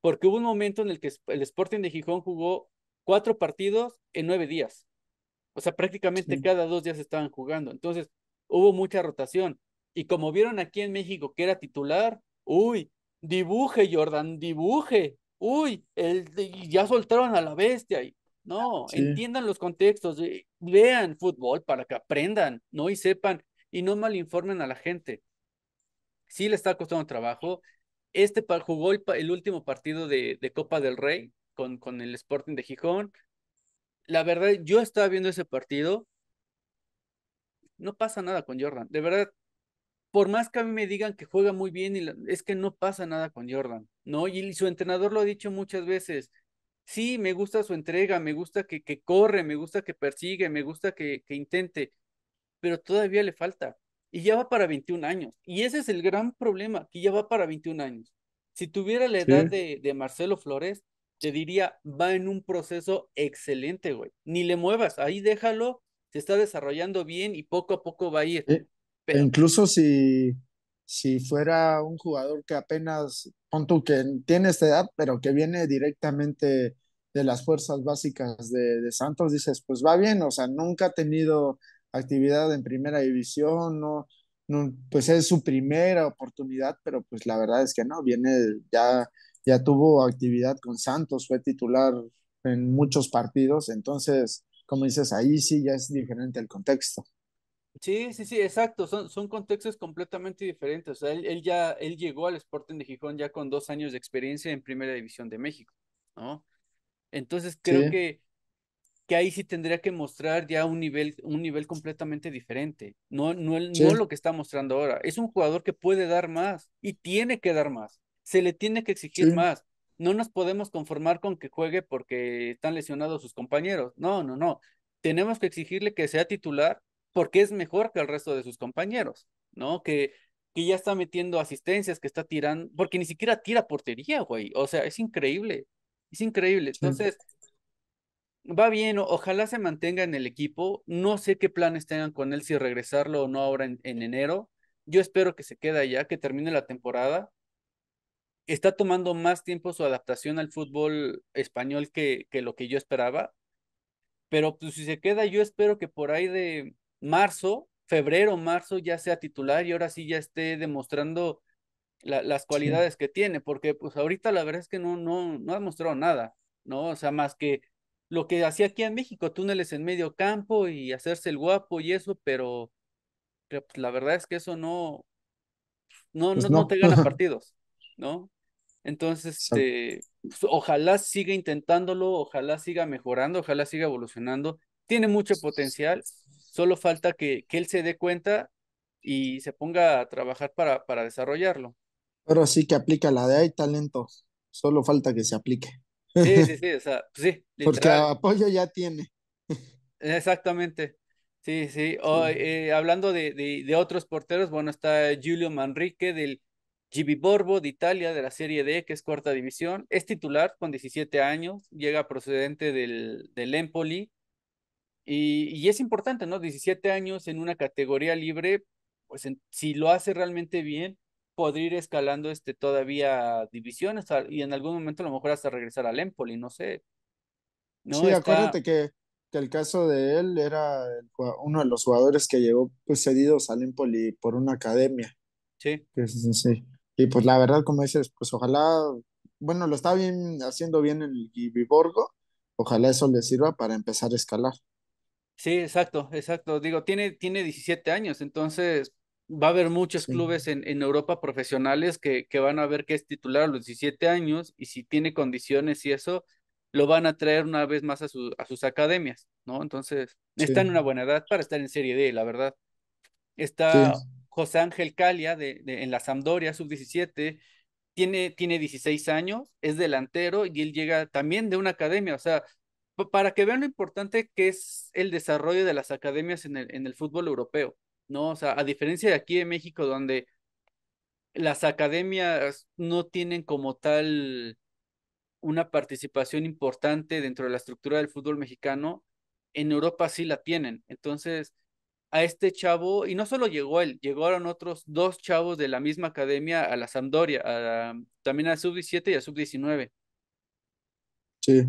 porque hubo un momento en el que el Sporting de Gijón jugó cuatro partidos en nueve días. O sea, prácticamente cada dos días estaban jugando. Entonces, hubo mucha rotación. Y como vieron aquí en México que era titular, uy, dibuje, Jordan, dibuje. Uy, el, ya soltaron a la bestia. Y no, entiendan los contextos, eh, vean fútbol para que aprendan, ¿no? Y sepan y no malinformen a la gente. Sí le está costando trabajo. Este jugó el, último partido de, Copa del Rey con, con el Sporting de Gijón. La verdad, yo estaba viendo ese partido. No pasa nada con Jordan. De verdad, por más que a mí me digan que juega muy bien, es que no pasa nada con Jordan, ¿no? Y su entrenador lo ha dicho muchas veces sí, me gusta su entrega, me gusta que, que corre, me gusta que persigue, me gusta que, intente, pero todavía le falta. Y ya va para 21 años. Y ese es el gran problema, que ya va para 21 años. Si tuviera la edad de, Marcelo Flores, te diría, va en un proceso excelente, güey. Ni le muevas, ahí déjalo, se está desarrollando bien y poco a poco va a ir. E incluso si si fuera un jugador que apenas, pon tú, que tiene esta edad, pero que viene directamente de las fuerzas básicas de, Santos, dices, pues va bien, o sea, nunca ha tenido actividad en primera división, no, pues es su primera oportunidad, pero pues la verdad es que no, viene, ya, ya tuvo actividad con Santos, fue titular en muchos partidos, entonces, como dices, ahí sí ya es diferente el contexto. Sí, sí, sí, exacto. Son, son contextos completamente diferentes. O sea, él, ya, él llegó al Sporting de Gijón ya con dos años de experiencia en Primera División de México, ¿no? Entonces creo que, que ahí sí tendría que mostrar ya un nivel, un nivel completamente diferente. No, no, no lo que está mostrando ahora. Es un jugador que puede dar más y tiene que dar más. Se le tiene que exigir más. No nos podemos conformar con que juegue porque están lesionados sus compañeros. No, no, no. Tenemos que exigirle que sea titular porque es mejor que el resto de sus compañeros, ¿no? Que, que ya está metiendo asistencias, que está tirando, porque ni siquiera tira portería, güey. O sea, es increíble, es increíble. Entonces, va bien, ojalá se mantenga en el equipo. No sé qué planes tengan con él, si regresarlo o no ahora en, enero. Yo espero que se quede ya, que termine la temporada. Está tomando más tiempo su adaptación al fútbol español que, que lo que yo esperaba. Pero pues, si se queda, yo espero que por ahí de marzo, febrero, marzo ya sea titular y ahora sí ya esté demostrando las cualidades que tiene, porque pues ahorita la verdad es que no, no, no ha demostrado nada, ¿no? O sea, más que lo que hacía aquí en México, túneles en medio campo y hacerse el guapo y eso, pero pues, la verdad es que eso no, no, pues no, te gana [LAUGHS] partidos, ¿no? Entonces, este, pues, ojalá siga intentándolo, ojalá siga mejorando, ojalá siga evolucionando. Tiene mucho potencial, Solo falta que, que él se dé cuenta y se ponga a trabajar para, para desarrollarlo. Pero sí que aplica la de y talento, solo falta que se aplique. Sí, sí, [LAUGHS] sí, o sea, pues sí. Porque apoyo ya tiene. [LAUGHS] Exactamente. Sí, sí. Eh, hablando de, otros porteros, bueno, está Giulio Manrique del GB de Italia, de la Serie D, que es cuarta división. Es titular con 17 años, llega procedente del, del Empoli. Y, es importante, ¿no? 17 años en una categoría libre, pues si lo hace realmente bien, podría ir escalando este, todavía divisiones y en algún momento a lo mejor hasta regresar al Empoli, no sé. Sí, acuérdate que, el caso de él era uno de los jugadores que llegó pues, cedidos al Empoli por una academia. Sí. Y pues la verdad, como dices, pues ojalá, bueno, lo está bien haciendo bien el Gibibiborgo, ojalá eso le sirva para empezar a escalar. Sí, exacto, exacto. Digo, tiene, tiene 17 años, entonces va a haber muchos clubes en, en, Europa profesionales que, que van a ver que es titular a los 17 años y si tiene condiciones y eso, lo van a traer una vez más a, a sus academias, ¿no? Entonces, está en una buena edad para estar en Serie D, la verdad. Está José Ángel Calia de, en la Sampdoria, sub-17, tiene, tiene 16 años, es delantero y él llega también de una academia, o sea, para que vean lo importante que es el desarrollo de las academias en el, en el fútbol europeo, ¿no? O sea, a diferencia de aquí en México, donde las academias no tienen como tal una participación importante dentro de la estructura del fútbol mexicano, en Europa sí la tienen. Entonces, a este chavo, y no solo llegó él, llegaron otros dos chavos de la misma academia a la Sampdoria, a también a Sub-17 y a Sub-19.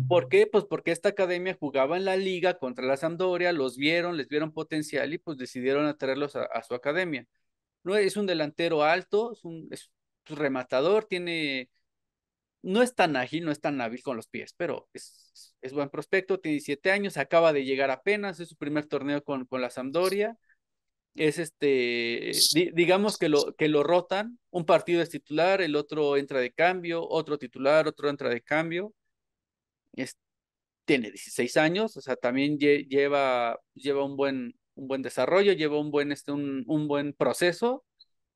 ¿Por qué? Pues porque esta academia jugaba en la liga contra la Sampdoria, los vieron, les vieron potencial y pues decidieron atraerlos a, su academia. No es un delantero alto, es un, rematador, tiene no es tan ágil, no es tan hábil con los pies, pero es, es buen prospecto, tiene 17 años, acaba de llegar apenas, es su primer torneo con, la Sampdoria. Es este, digamos que lo, que lo rotan, un partido es titular, el otro entra de cambio, otro titular, otro entra de cambio es, tiene 16 años, o sea, también lleva, lleva un, buen, un buen desarrollo, lleva un buen, este, un, un buen proceso.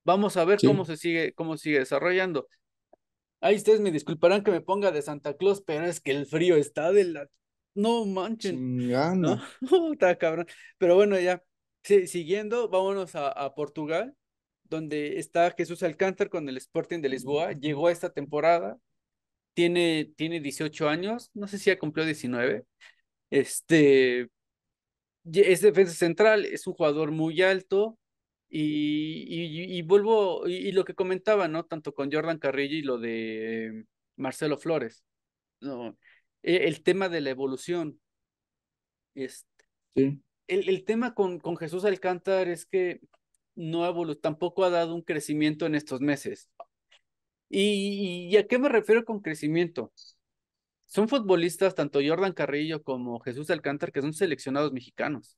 Vamos a ver cómo se sigue, cómo sigue desarrollando. Ahí ustedes me disculparán que me ponga de Santa Claus, pero es que el frío está de la... No manchen. [LAUGHS] No, está cabrón. Pero bueno, ya. siguiendo, vámonos a, a Portugal donde está Jesús Alcántar con el Sporting de Lisboa, llegó esta temporada, tiene, 18 años, no sé si ha cumplido 19. Este, es defensa central, es un jugador muy alto y, vuelvo, y, lo que comentaba, ¿no? Tanto con Jordan Carrillo y lo de Marcelo Flores, ¿no? E, el, tema de la evolución. Este, el, tema con, con Jesús Alcántara es que no tampoco ha dado un crecimiento en estos meses. ¿Y, a qué me refiero con crecimiento? Son futbolistas, tanto Jordan Carrillo como Jesús Alcántar, que son seleccionados mexicanos,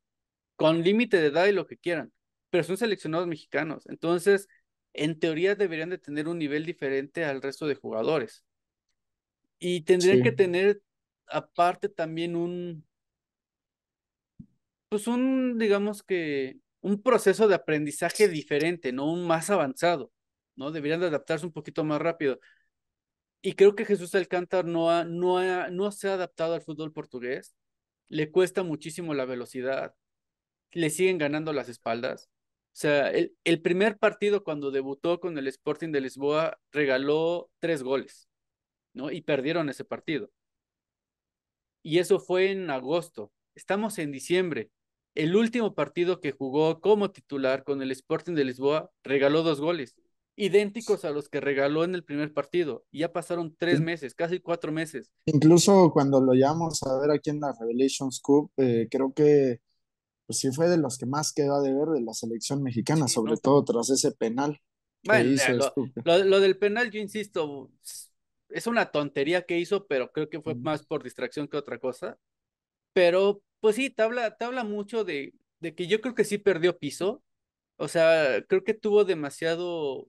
con límite de edad y lo que quieran, pero son seleccionados mexicanos. Entonces, en teoría deberían de tener un nivel diferente al resto de jugadores. Y tendrían que tener aparte también un, pues un, digamos que, un proceso de aprendizaje diferente, no un más avanzado. Deberían adaptarse un poquito más rápido. Y creo que Jesús Alcántar no, no, no se ha adaptado al fútbol portugués. Le cuesta muchísimo la velocidad. Le siguen ganando las espaldas. O sea, el, primer partido cuando debutó con el Sporting de Lisboa regaló tres goles, ¿no? Y perdieron ese partido. Y eso fue en agosto. Estamos en diciembre. El último partido que jugó como titular con el Sporting de Lisboa regaló dos goles idénticos a los que regaló en el primer partido. ya pasaron tres meses, casi cuatro meses. Incluso cuando lo llevamos a ver aquí en la Revelations Cup, eh, creo que pues sí fue de los que más quedó de ver de la selección mexicana, sobre todo tras ese penal. hizo lo, del penal, yo insisto, es una tontería que hizo, pero creo que fue más por distracción que otra cosa. Pero pues sí, te habla, te habla mucho de, de que yo creo que sí perdió piso. O sea, creo que tuvo demasiado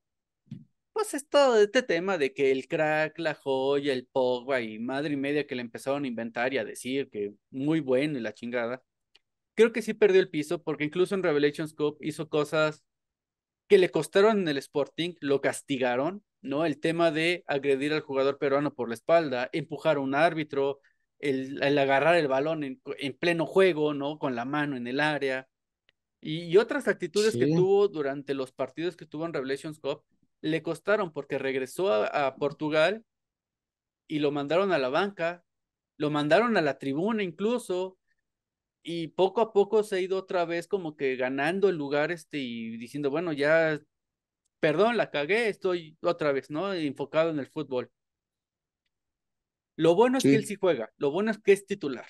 pues es todo este tema de que el crack, la joya, el Pogba y madre y media que le empezaron a inventar y a decir que muy bueno y la chingada. Creo que sí perdió el piso porque incluso en Revelations Cup hizo cosas que le costaron en el Sporting, lo castigaron, ¿no? El tema de agredir al jugador peruano por la espalda, empujar a un árbitro, el, agarrar el balón en, pleno juego, ¿no? Con la mano en el área. Y, otras actitudes que tuvo durante los partidos que tuvo en Revelations Cup le costaron porque regresó a, Portugal y lo mandaron a la banca, lo mandaron a la tribuna incluso, y poco a poco se ha ido otra vez como que ganando el lugar este y diciendo, bueno, ya, perdón, la cagué, estoy otra vez, ¿no? Enfocado en el fútbol. Lo bueno es que él sí juega, lo bueno es que es titular.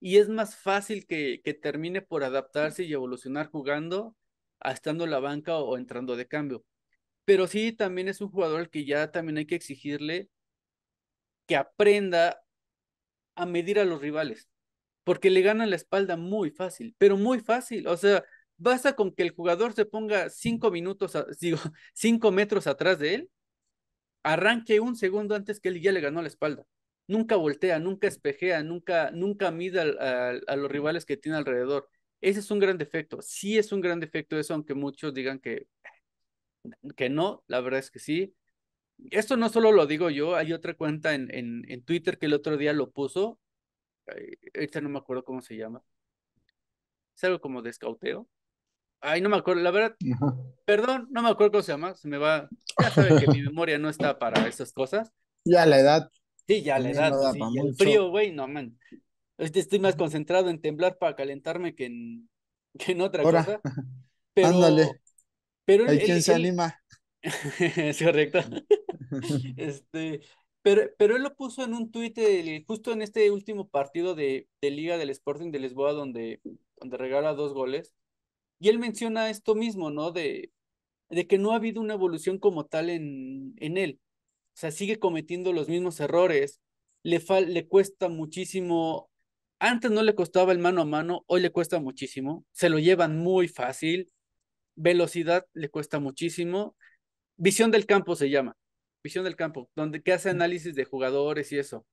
Y es más fácil que, que termine por adaptarse y evolucionar jugando, a estando en la banca o entrando de cambio pero sí, también es un jugador al que ya también hay que exigirle que aprenda a medir a los rivales, porque le ganan la espalda muy fácil, pero muy fácil. O sea, basta con que el jugador se ponga cinco minutos, [LAUGHS] digo, cinco metros atrás de él, arranque un segundo antes que él ya le ganó la espalda. Nunca voltea, nunca espejea, nunca, nunca mida a los rivales que tiene alrededor. Ese es un gran defecto. Sí es un gran defecto eso, aunque muchos digan que que no, la verdad es que sí. Esto no solo lo digo yo, hay otra cuenta en, en, en Twitter que el otro día lo puso. Ahorita no me acuerdo cómo se llama. Es algo como de escauteo. Ay, no me acuerdo, la verdad. Perdón, no me acuerdo cómo se llama. Se me va. Ya saben que mi memoria no está para esas cosas. Ya la edad. Sí, ya la edad. el frío, güey, no man. Estoy más concentrado en temblar para calentarme que en, [LAUGHS] que en otra cosa. Ándale. Pero Hay quien se anima. es [LAUGHS] correcto. [LAUGHS] este, pero, pero él lo puso en un tuit justo en este último partido de, de, Liga del Sporting de Lisboa, donde, donde regala dos goles. Y él menciona esto mismo, ¿no? De, de que no ha habido una evolución como tal en, en él. O sea, sigue cometiendo los mismos errores. Le, le cuesta muchísimo. Antes no le costaba el mano a mano, hoy le cuesta muchísimo. Se lo llevan muy fácil. Velocidad le cuesta muchísimo. Visión del campo se llama. Visión del campo, donde que hace análisis de jugadores y eso.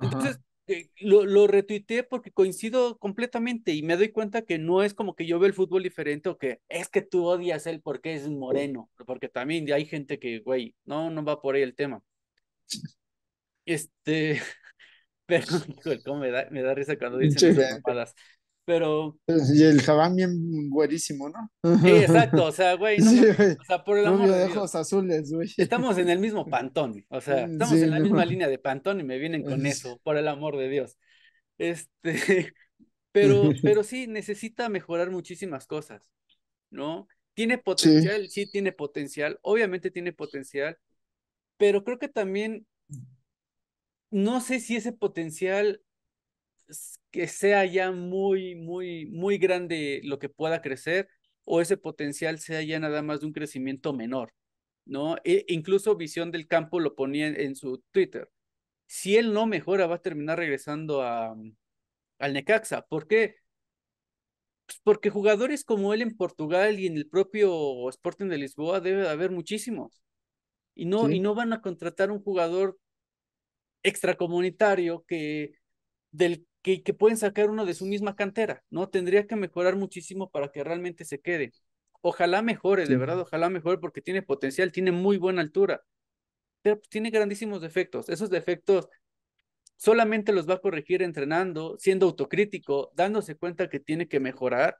Entonces, eh, lo, lo retuiteé porque coincido completamente y me doy cuenta que no es como que yo veo el fútbol diferente o que es que tú odias él porque es moreno, porque también hay gente que, güey, no, no va por ahí el tema. Este, [LAUGHS] pero, hijo, [LAUGHS] me da, me da risa cuando dicen esas pero... Y el jabán bien güerísimo, ¿no? Sí, exacto, o sea, güey, o sea, por el amor de dios. azules, güey. Estamos en el [LAUGHS] mismo pantón, o sea, mm, estamos en la misma línea de pantón y me vienen con eso, por el amor de Dios. Este, [LAUGHS] pero, pero sí, necesita mejorar muchísimas cosas, ¿no? Tiene potencial, sí tiene potencial, obviamente tiene potencial, pero creo que también, no sé si ese potencial que sea ya muy, muy, muy grande lo que pueda crecer o ese potencial sea ya nada más de un crecimiento menor, ¿no? E, incluso Visión del Campo lo ponía en, su Twitter. Si él no mejora, va a terminar regresando a, al Necaxa. ¿Por qué? Pues, porque jugadores como él en Portugal y en el propio Sporting de Lisboa debe haber muchísimos. Y no, y no van a contratar un jugador extracomunitario que del que, pueden sacar uno de su misma cantera, ¿no? Tendría que mejorar muchísimo para que realmente se quede. Ojalá mejore, de verdad, ojalá mejore porque tiene potencial, tiene muy buena altura, pero pues, tiene grandísimos defectos. Esos defectos solamente los va a corregir entrenando, siendo autocrítico, dándose cuenta que tiene que mejorar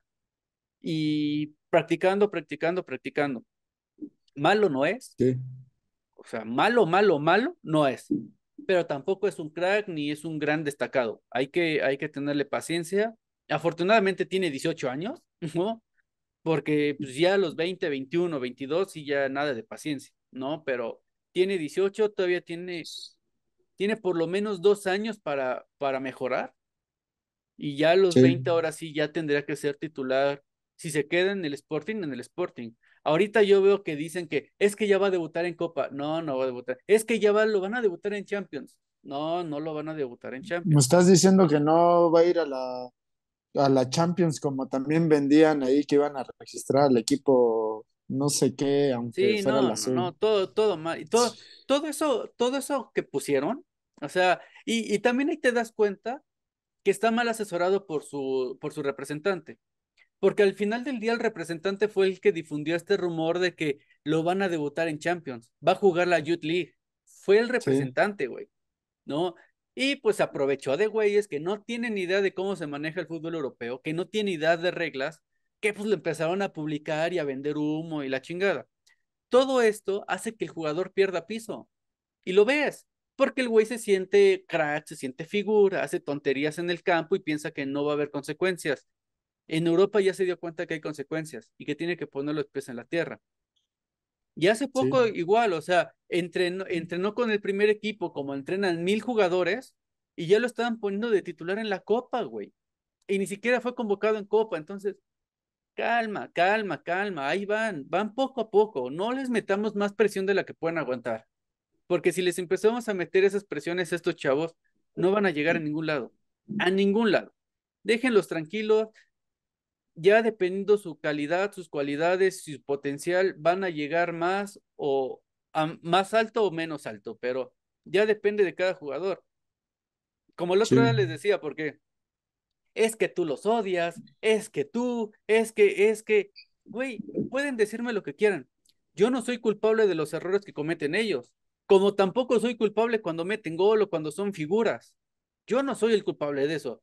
y practicando, practicando, practicando. Malo no es. Sí. O sea, malo, malo, malo no es pero tampoco es un crack ni es un gran destacado. Hay que, hay que tenerle paciencia. Afortunadamente tiene 18 años, [LAUGHS] ¿no? Porque pues, ya a los 20, 21, 22 sí ya nada de paciencia, ¿no? Pero tiene 18, todavía tiene, tiene por lo menos dos años para, para mejorar. Y ya a los 20 ahora sí ya tendría que ser titular. Si se queda en el Sporting, en el Sporting. Ahorita yo veo que dicen que es que ya va a debutar en Copa. No, no va a debutar. Es que ya va, lo van a debutar en Champions. No, no lo van a debutar en Champions. Me estás diciendo que no va a ir a la, a la Champions como también vendían ahí que iban a registrar al equipo no sé qué, aunque sí, fuera no, no, no, todo, todo mal. Y todo, [SNIFFS] todo eso, todo eso que pusieron, o sea, y, y también ahí te das cuenta que está mal asesorado por su, por su representante porque al final del día el representante fue el que difundió este rumor de que lo van a debutar en Champions, va a jugar la Youth League. Fue el representante, güey, ¿no? Y pues aprovechó de güeyes que no tienen idea de cómo se maneja el fútbol europeo, que no tienen idea de reglas, que pues le empezaron a publicar y a vender humo y la chingada. Todo esto hace que el jugador pierda piso. Y lo ves, porque el güey se siente crack, se siente figura, hace tonterías en el campo y piensa que no va a haber consecuencias. En Europa ya se dio cuenta que hay consecuencias y que tiene que poner los pies en la tierra. Y hace poco igual, o sea, entrenó, entrenó con el primer equipo como entrenan mil jugadores y ya lo estaban poniendo de titular en la Copa, güey. Y ni siquiera fue convocado en Copa, entonces, calma, calma, calma, ahí van, van poco a poco, no les metamos más presión de la que pueden aguantar, porque si les empezamos a meter esas presiones a estos chavos, no van a llegar a ningún lado, a ningún lado. Déjenlos tranquilos, ya dependiendo su calidad, sus cualidades, su potencial, van a llegar más o a, más alto o menos alto, pero ya depende de cada jugador. Como el otro día les decía, porque es que tú los odias, es que tú, es que, es que, güey, pueden decirme lo que quieran. Yo no soy culpable de los errores que cometen ellos, como tampoco soy culpable cuando meten gol o cuando son figuras. Yo no soy el culpable de eso.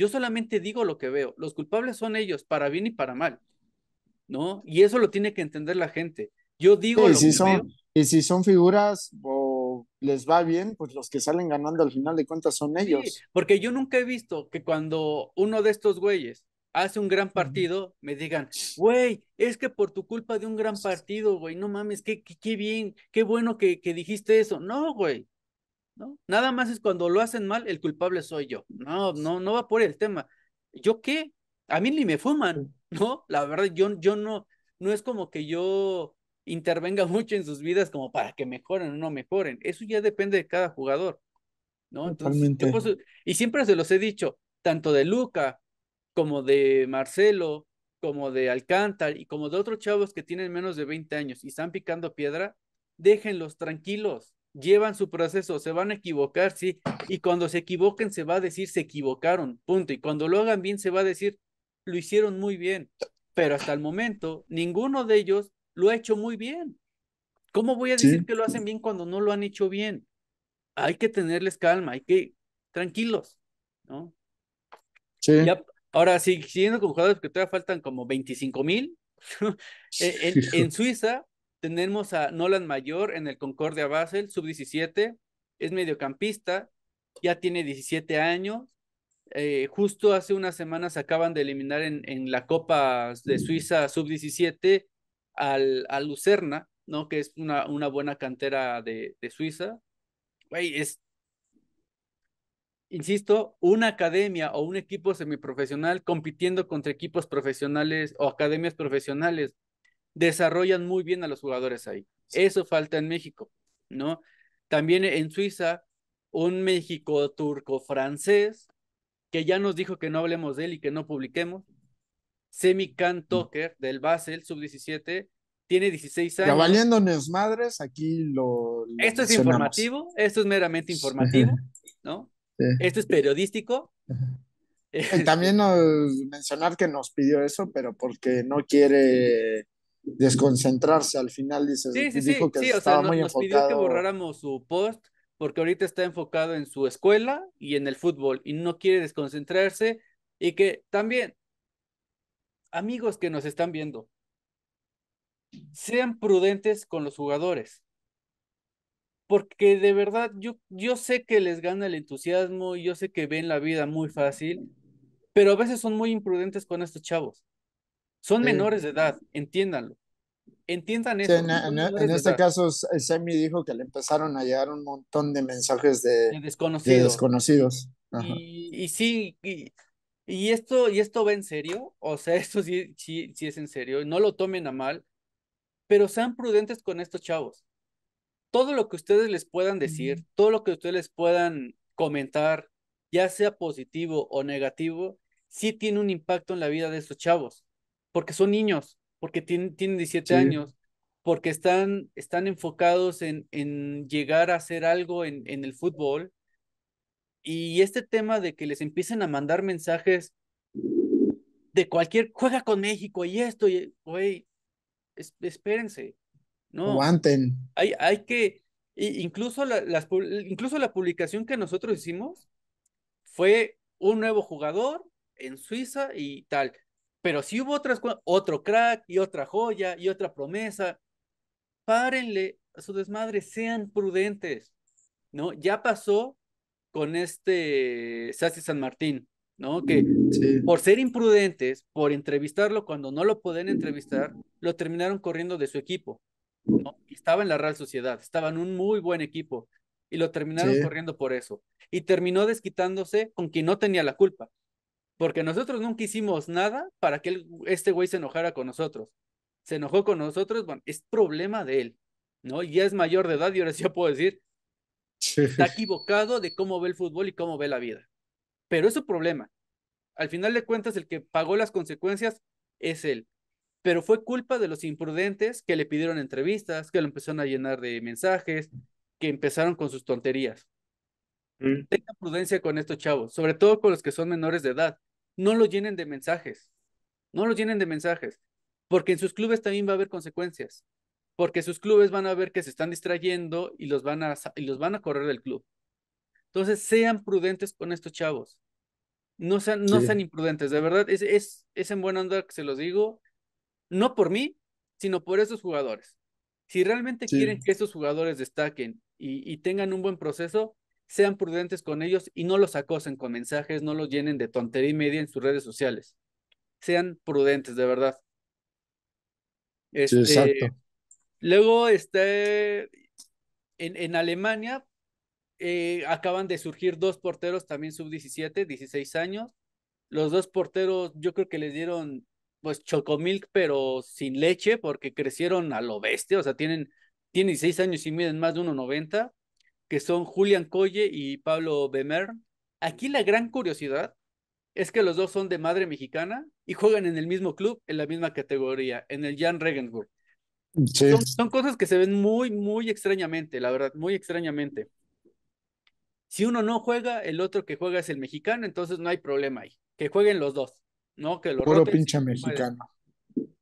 Yo solamente digo lo que veo. Los culpables son ellos, para bien y para mal. ¿No? Y eso lo tiene que entender la gente. Yo digo lo que veo. Y si son figuras o les va bien, pues los que salen ganando al final de cuentas son ellos. Porque yo nunca he visto que cuando uno de estos güeyes hace un gran partido, me digan, güey, es que por tu culpa de un gran partido, güey, no mames, qué, qué bien, qué bueno que dijiste eso. No, güey, Nada más es cuando lo hacen mal, el culpable soy yo. No, no, no va por el tema. ¿Yo qué? A mí ni me fuman, ¿no? La verdad, yo, yo no, no es como que yo intervenga [LAUGHS] mucho en sus vidas como para que mejoren o no mejoren. Eso ya depende de cada jugador, ¿no? y siempre se los he dicho, tanto de Luca como de Marcelo, como de Alcántara y como de otros chavos que tienen menos de 20 años y están picando piedra, déjenlos tranquilos llevan su proceso, se van a equivocar, sí, y cuando se equivoquen se va a decir se equivocaron, punto, y cuando lo hagan bien se va a decir lo hicieron muy bien, pero hasta el momento ninguno de ellos lo ha hecho muy bien. ¿Cómo voy a decir que lo hacen bien cuando no lo han hecho bien? Hay que tenerles calma, hay que tranquilos, ¿no? Sí. ahora, siguiendo con jugadores que todavía faltan como 25 mil, [LAUGHS] en Suiza tenemos a Nolan Mayor en el Concordia Basel, sub-17, es mediocampista, ya tiene 17 años. Eh, justo hace unas semanas acaban de eliminar en, la Copa de Suiza sub-17 al, a Lucerna, ¿no? Que es una, una buena cantera de, de Suiza. Güey, es, insisto, una academia o un equipo semiprofesional compitiendo contra equipos profesionales o academias profesionales desarrollan muy bien a los jugadores ahí. Eso falta en México, ¿no? También en Suiza, un México turco-francés, que ya nos dijo que no hablemos de él y que no publiquemos. can mm. Toker del Basel, sub-17, tiene 16 años. Ya madres, aquí lo. esto es informativo, esto es meramente informativo, ¿no? Esto es periodístico. también mencionar que nos pidió eso, pero porque no quiere desconcentrarse al final, dice sí, sí, dijo sí, nos, pidió que borráramos su post porque ahorita está enfocado en su escuela y en el fútbol y no quiere desconcentrarse y que también, amigos que nos están viendo, sean prudentes con los jugadores. Porque de verdad, yo, yo sé que les gana el entusiasmo, y yo sé que ven la vida muy fácil, pero a veces son muy imprudentes con estos chavos. Son menores de edad, entiéndanlo. Entiendan eso. en, este caso, eh, Sammy dijo que le empezaron a llegar un montón de mensajes de, desconocidos. Y, sí, y, esto, y esto va en serio, o sea, [LAUGHS] esto sí, sí, es en serio, no lo tomen a mal, pero sean prudentes con estos chavos. Todo lo que ustedes les puedan decir, todo lo que ustedes les puedan comentar, ya sea positivo o negativo, sí tiene un impacto en la vida de estos chavos porque son niños, porque tienen, tienen 17 años, porque están, están enfocados en, en llegar a hacer algo en, en el fútbol. Y este tema de que les empiecen a mandar mensajes de cualquier, juega con México y esto, güey, espérense. No. Aguanten. Hay, hay que, incluso incluso la publicación que nosotros hicimos fue un nuevo jugador en Suiza y tal. Pero si hubo otras, otro crack y otra joya y otra promesa, párenle a su desmadre, sean prudentes, ¿no? Ya pasó con este Sassi San Martín, ¿no? Que por ser imprudentes, por entrevistarlo cuando no lo pueden entrevistar, lo terminaron corriendo de su equipo, ¿no? Estaba en la Real Sociedad, estaba en un muy buen equipo y lo terminaron corriendo por eso. Y terminó desquitándose con quien no tenía la culpa, porque nosotros nunca hicimos nada para que este güey se enojara con nosotros. Se enojó con nosotros, bueno, es problema de él, ¿no? Y ya es mayor de edad y ahora sí puedo decir, está equivocado de cómo ve el fútbol y cómo ve la vida. Pero es su problema. Al final de cuentas, el que pagó las consecuencias es él. Pero fue culpa de los imprudentes que le pidieron entrevistas, que lo empezaron a llenar de mensajes, que empezaron con sus tonterías. Mm. tenga prudencia con estos chavos, sobre todo con los que son menores de edad, no lo llenen de mensajes, no lo llenen de mensajes, porque en sus clubes también va a haber consecuencias, porque sus clubes van a ver que se están distrayendo y los van a, y los van a correr del club. Entonces, sean prudentes con estos chavos. No sean, no sean imprudentes, de verdad, es, es, en buen onda que se los digo, no por mí, sino por esos jugadores. Si realmente quieren que esos jugadores destaquen y tengan un buen proceso, sean prudentes con ellos y no los acosen con mensajes, no los llenen de tontería y media en sus redes sociales. Sean prudentes, de verdad. Este, exacto. Luego, este, en, en Alemania eh, acaban de surgir dos porteros también sub-17, 16 años. Los dos porteros yo creo que les dieron pues chocomilk pero sin leche porque crecieron a lo bestia, o sea, tienen, tienen 16 años y miden más de 1,90 que son Julian Colle y Pablo Bemer. Aquí la gran curiosidad es que los dos son de madre mexicana y juegan en el mismo club, en la misma categoría, en el Jan Regensburg. Son, cosas que se ven muy, muy extrañamente, la verdad, muy extrañamente. Si uno no juega, el otro que juega es el mexicano, entonces no hay problema ahí. Que jueguen los dos, ¿no? Que lo Puro pinche mexicano.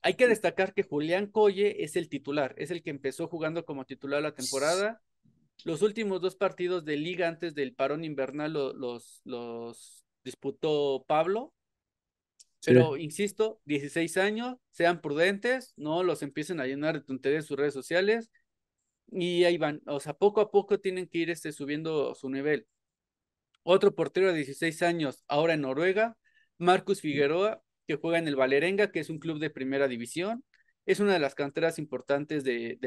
Hay que destacar que Julián Colle es el titular, es el que empezó jugando como titular la temporada los últimos dos partidos de liga antes del parón invernal los, los disputó Pablo. Pero, insisto, 16 años, sean prudentes, no los empiecen a llenar de tonterías en sus redes sociales. Y ahí van, o sea, poco a poco tienen que ir este, subiendo su nivel. Otro portero de 16 años, ahora en Noruega, Marcus Figueroa, que juega en el Valerenga, que es un club de primera división. Es una de las canteras importantes de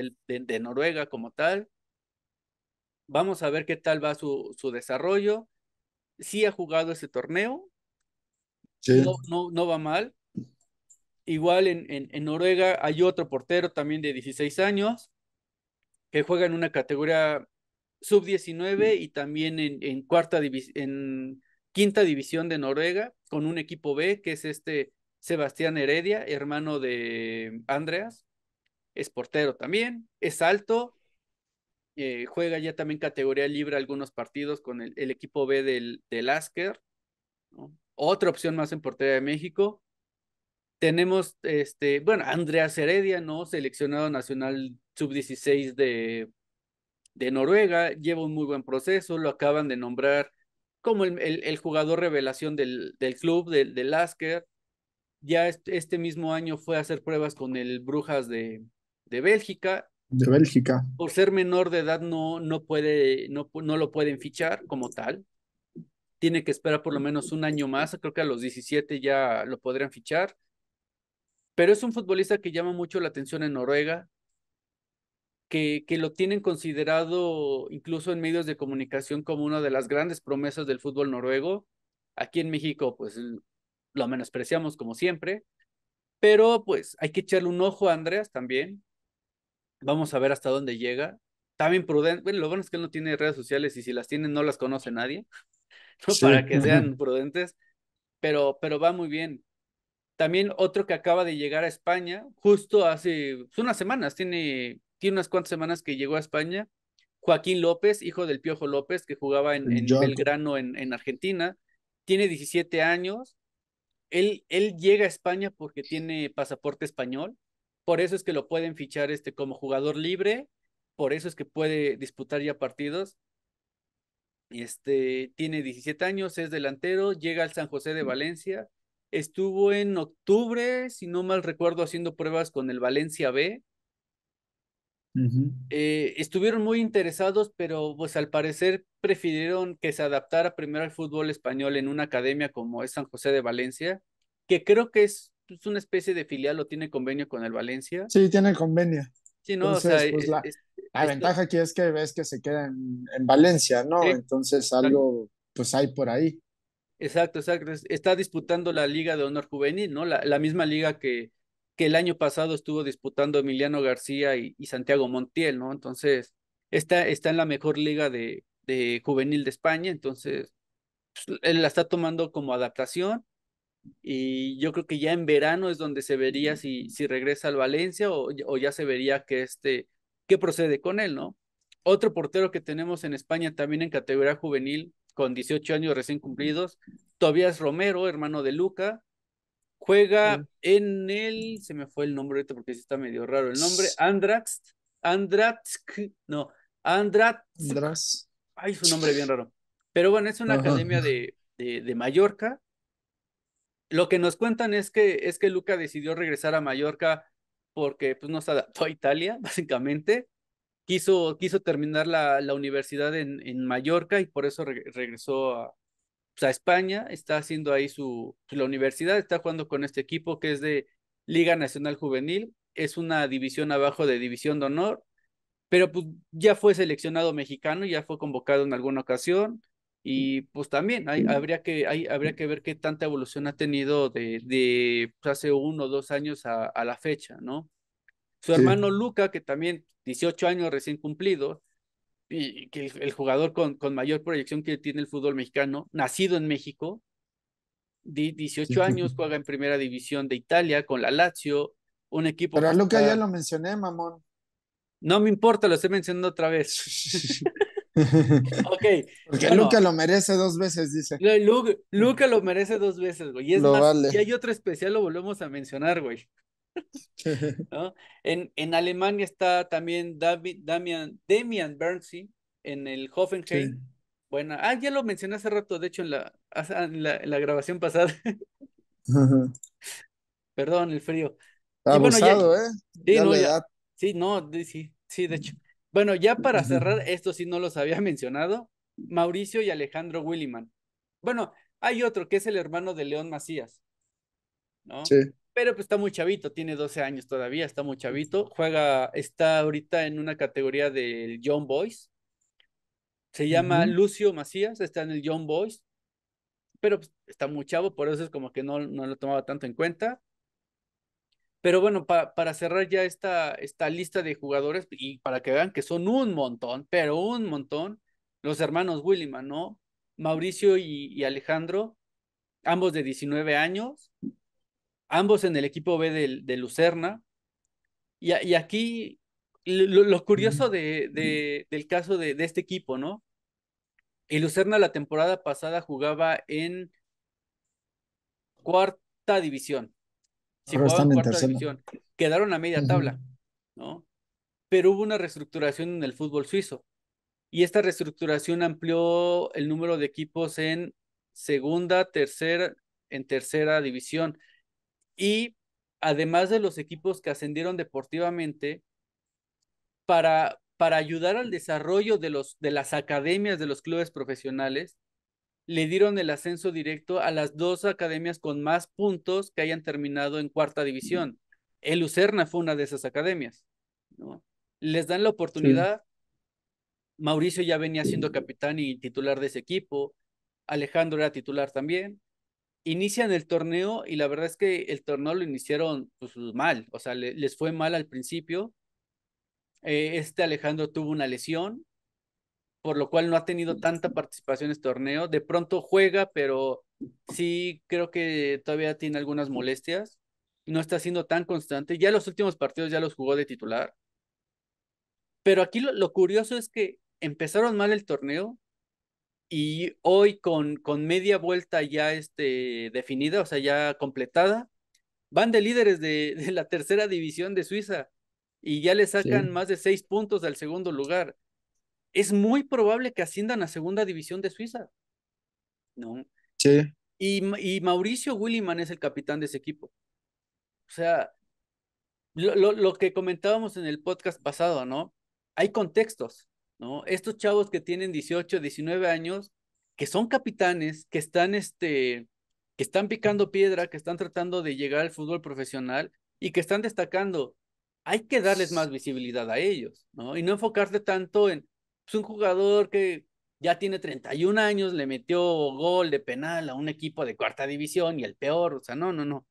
Noruega como tal. Vamos a ver qué tal va su, su desarrollo. si ha jugado ese torneo. No, no, va mal. Igual en, en, Noruega hay otro portero también de 16 años que juega en una categoría sub-19 y también en, en cuarta en quinta división de Noruega con un equipo B que es este Sebastián Heredia, hermano de Andreas, es portero también, es alto, eh, juega ya también categoría libre algunos partidos con el, equipo B del, del Asker. Otra opción más en portería de México. Tenemos, este, bueno, Andreas Heredia, ¿no? Seleccionado nacional sub-16 de, de Noruega, lleva un muy buen proceso, lo acaban de nombrar como el, jugador revelación del, del club, del, Lasker. Asker. Ya este mismo año fue a hacer pruebas con el Brujas de, de Bélgica de Bélgica. Por ser menor de edad no, no, puede, no, no lo pueden fichar como tal. Tiene que esperar por lo menos un año más. Creo que a los 17 ya lo podrían fichar. Pero es un futbolista que llama mucho la atención en Noruega, que, que lo tienen considerado incluso en medios de comunicación como una de las grandes promesas del fútbol noruego. Aquí en México, pues lo menospreciamos como siempre, pero pues hay que echarle un ojo a Andreas también, Vamos a ver hasta dónde llega. También prudente. Bueno, lo bueno es que él no tiene redes sociales y si las tiene no las conoce nadie. [LAUGHS] Para que sean [LAUGHS] prudentes. Pero, pero va muy bien. También otro que acaba de llegar a España, justo hace unas semanas, tiene, tiene unas cuantas semanas que llegó a España. Joaquín López, hijo del Piojo López, que jugaba en, Belgrano, en, en Argentina. Tiene 17 años. Él, él, llega a España porque tiene pasaporte español por eso es que lo pueden fichar este como jugador libre, por eso es que puede disputar ya partidos. Este tiene 17 años, es delantero, llega al San José de mm. Valencia. Estuvo en octubre, si no mal recuerdo, haciendo pruebas con el Valencia B. Eh, estuvieron muy interesados, pero pues al parecer prefirieron que se adaptara primero al fútbol español en una academia como es San José de Valencia, que creo que es es una especie de filial o tiene convenio con el Valencia. Sí, tiene convenio. Sí, no, sea, pues, la, ventaja aquí es que ves que se queda en, Valencia, ¿no? Entonces algo pues hay por ahí. Exacto, exacto. Está disputando la Liga de Honor Juvenil, ¿no? La, la misma liga que, que el año pasado estuvo disputando Emiliano García y, Santiago Montiel, ¿no? Entonces, está, está en la mejor liga de, de juvenil de España, entonces pues, él la está tomando como adaptación y yo creo que ya en verano es donde se vería si, si regresa al Valencia o, ya se vería que este, qué procede con él, ¿no? Otro portero que tenemos en España también en categoría juvenil, con 18 años recién cumplidos, Tobias Romero, hermano de Luca, juega en el, se me fue el nombre ahorita porque está medio raro el nombre, Andrax, Andratsk, no, Andratsk, ay, su nombre bien raro. Pero bueno, es una academia de Mallorca lo que nos cuentan es que, es que Luca decidió regresar a Mallorca porque pues, no se adaptó a Italia, [LAUGHS] básicamente. Quiso, quiso terminar la, la universidad en, en Mallorca y por eso regresó a, pues, a, España. Está haciendo ahí su, la universidad, está jugando con este equipo que es de Liga Nacional Juvenil. Es una división abajo de División de Honor, pero pues, ya fue seleccionado mexicano, ya fue convocado en alguna ocasión. Y pues también habría, que, hay, habría que ver qué tanta evolución ha tenido de, de pues, hace uno o dos años a, la fecha, ¿no? Su hermano Luca, que también 18 años recién cumplido, y que el, el jugador con, con, mayor proyección que tiene el fútbol mexicano, nacido en México, 18 años, juega en primera división de Italia con la Lazio, un equipo... Pero Luca ya lo mencioné, mamón. No me importa, lo estoy mencionando otra vez. [LAUGHS] Okay, [LAUGHS] Porque Luca lo merece dos veces, dice. Luca, lo merece dos veces, güey. Y es más, hay otro especial, lo volvemos a mencionar, güey. [LAUGHS] ¿No? en, en Alemania está también David, Damian, Damian Bernsey en el Hoffenheim. Bueno, ah, ya lo mencioné hace rato, de hecho, en la, la, grabación pasada. [LAUGHS] Perdón, el frío. Abusado, ¿eh? Sí, sí, no, sí, sí, de hecho. Bueno, ya para cerrar, esto sí no los había [LAUGHS] mencionado, Mauricio y Alejandro Williman. Bueno, hay otro que es el hermano de León Macías, ¿no? Sí. Pero pues está muy chavito, tiene 12 años todavía, está muy chavito, juega, está ahorita en una categoría del John Boys, se llama Lucio Macías, está en el John Boys, pero pues, está muy chavo, por eso es como que no, no lo tomaba tanto en cuenta. Pero bueno, para cerrar ya esta, esta lista de jugadores y para que vean que son un montón, pero un montón, los hermanos Williman, ¿no? Mauricio y, Alejandro, ambos de 19 años, ambos en el equipo B de, de Lucerna. Y, aquí lo, curioso de, del caso de, de este equipo, ¿no? El Lucerna la temporada pasada jugaba en cuarta división división, quedaron a media tabla, ¿no? Pero hubo una reestructuración en el fútbol suizo y esta reestructuración amplió el número de equipos en segunda, tercera, en tercera división y además de los equipos que ascendieron deportivamente para para ayudar al desarrollo de los de las academias de los clubes profesionales le dieron el ascenso directo a las dos academias con más puntos que hayan terminado en cuarta división. El Lucerna fue una de esas academias. ¿no? Les dan la oportunidad. Mauricio ya venía siendo capitán y titular de ese equipo. Alejandro era titular también. Inician el torneo y la verdad es que el torneo lo iniciaron pues, mal. O sea, les fue mal al principio. Eh, este Alejandro tuvo una lesión por lo cual no ha tenido tanta participación en este torneo. De pronto juega, pero sí creo que todavía tiene algunas molestias. No está siendo tan constante. Ya los últimos partidos ya los jugó de titular. Pero aquí lo, curioso es que empezaron mal el torneo y hoy con, con media vuelta ya este, definida, o sea, ya completada, van de líderes de, [LAUGHS] la tercera división de Suiza y ya le sacan más de seis puntos al segundo lugar es muy probable que asciendan a segunda división de Suiza. ¿No? Sí. Y, Mauricio Williman es el capitán de ese equipo. O sea, lo, lo que comentábamos en el podcast pasado, ¿no? Hay contextos, ¿no? Estos chavos que tienen 18, 19 años, que son capitanes, que están, este, que están picando piedra, que están tratando de llegar al fútbol profesional y que están destacando. Hay que darles más visibilidad a ellos, ¿no? Y no enfocarte tanto en, es pues, un jugador que ya tiene 31 años, le metió gol de penal a un equipo de cuarta división y el peor, o sea, no, no, no.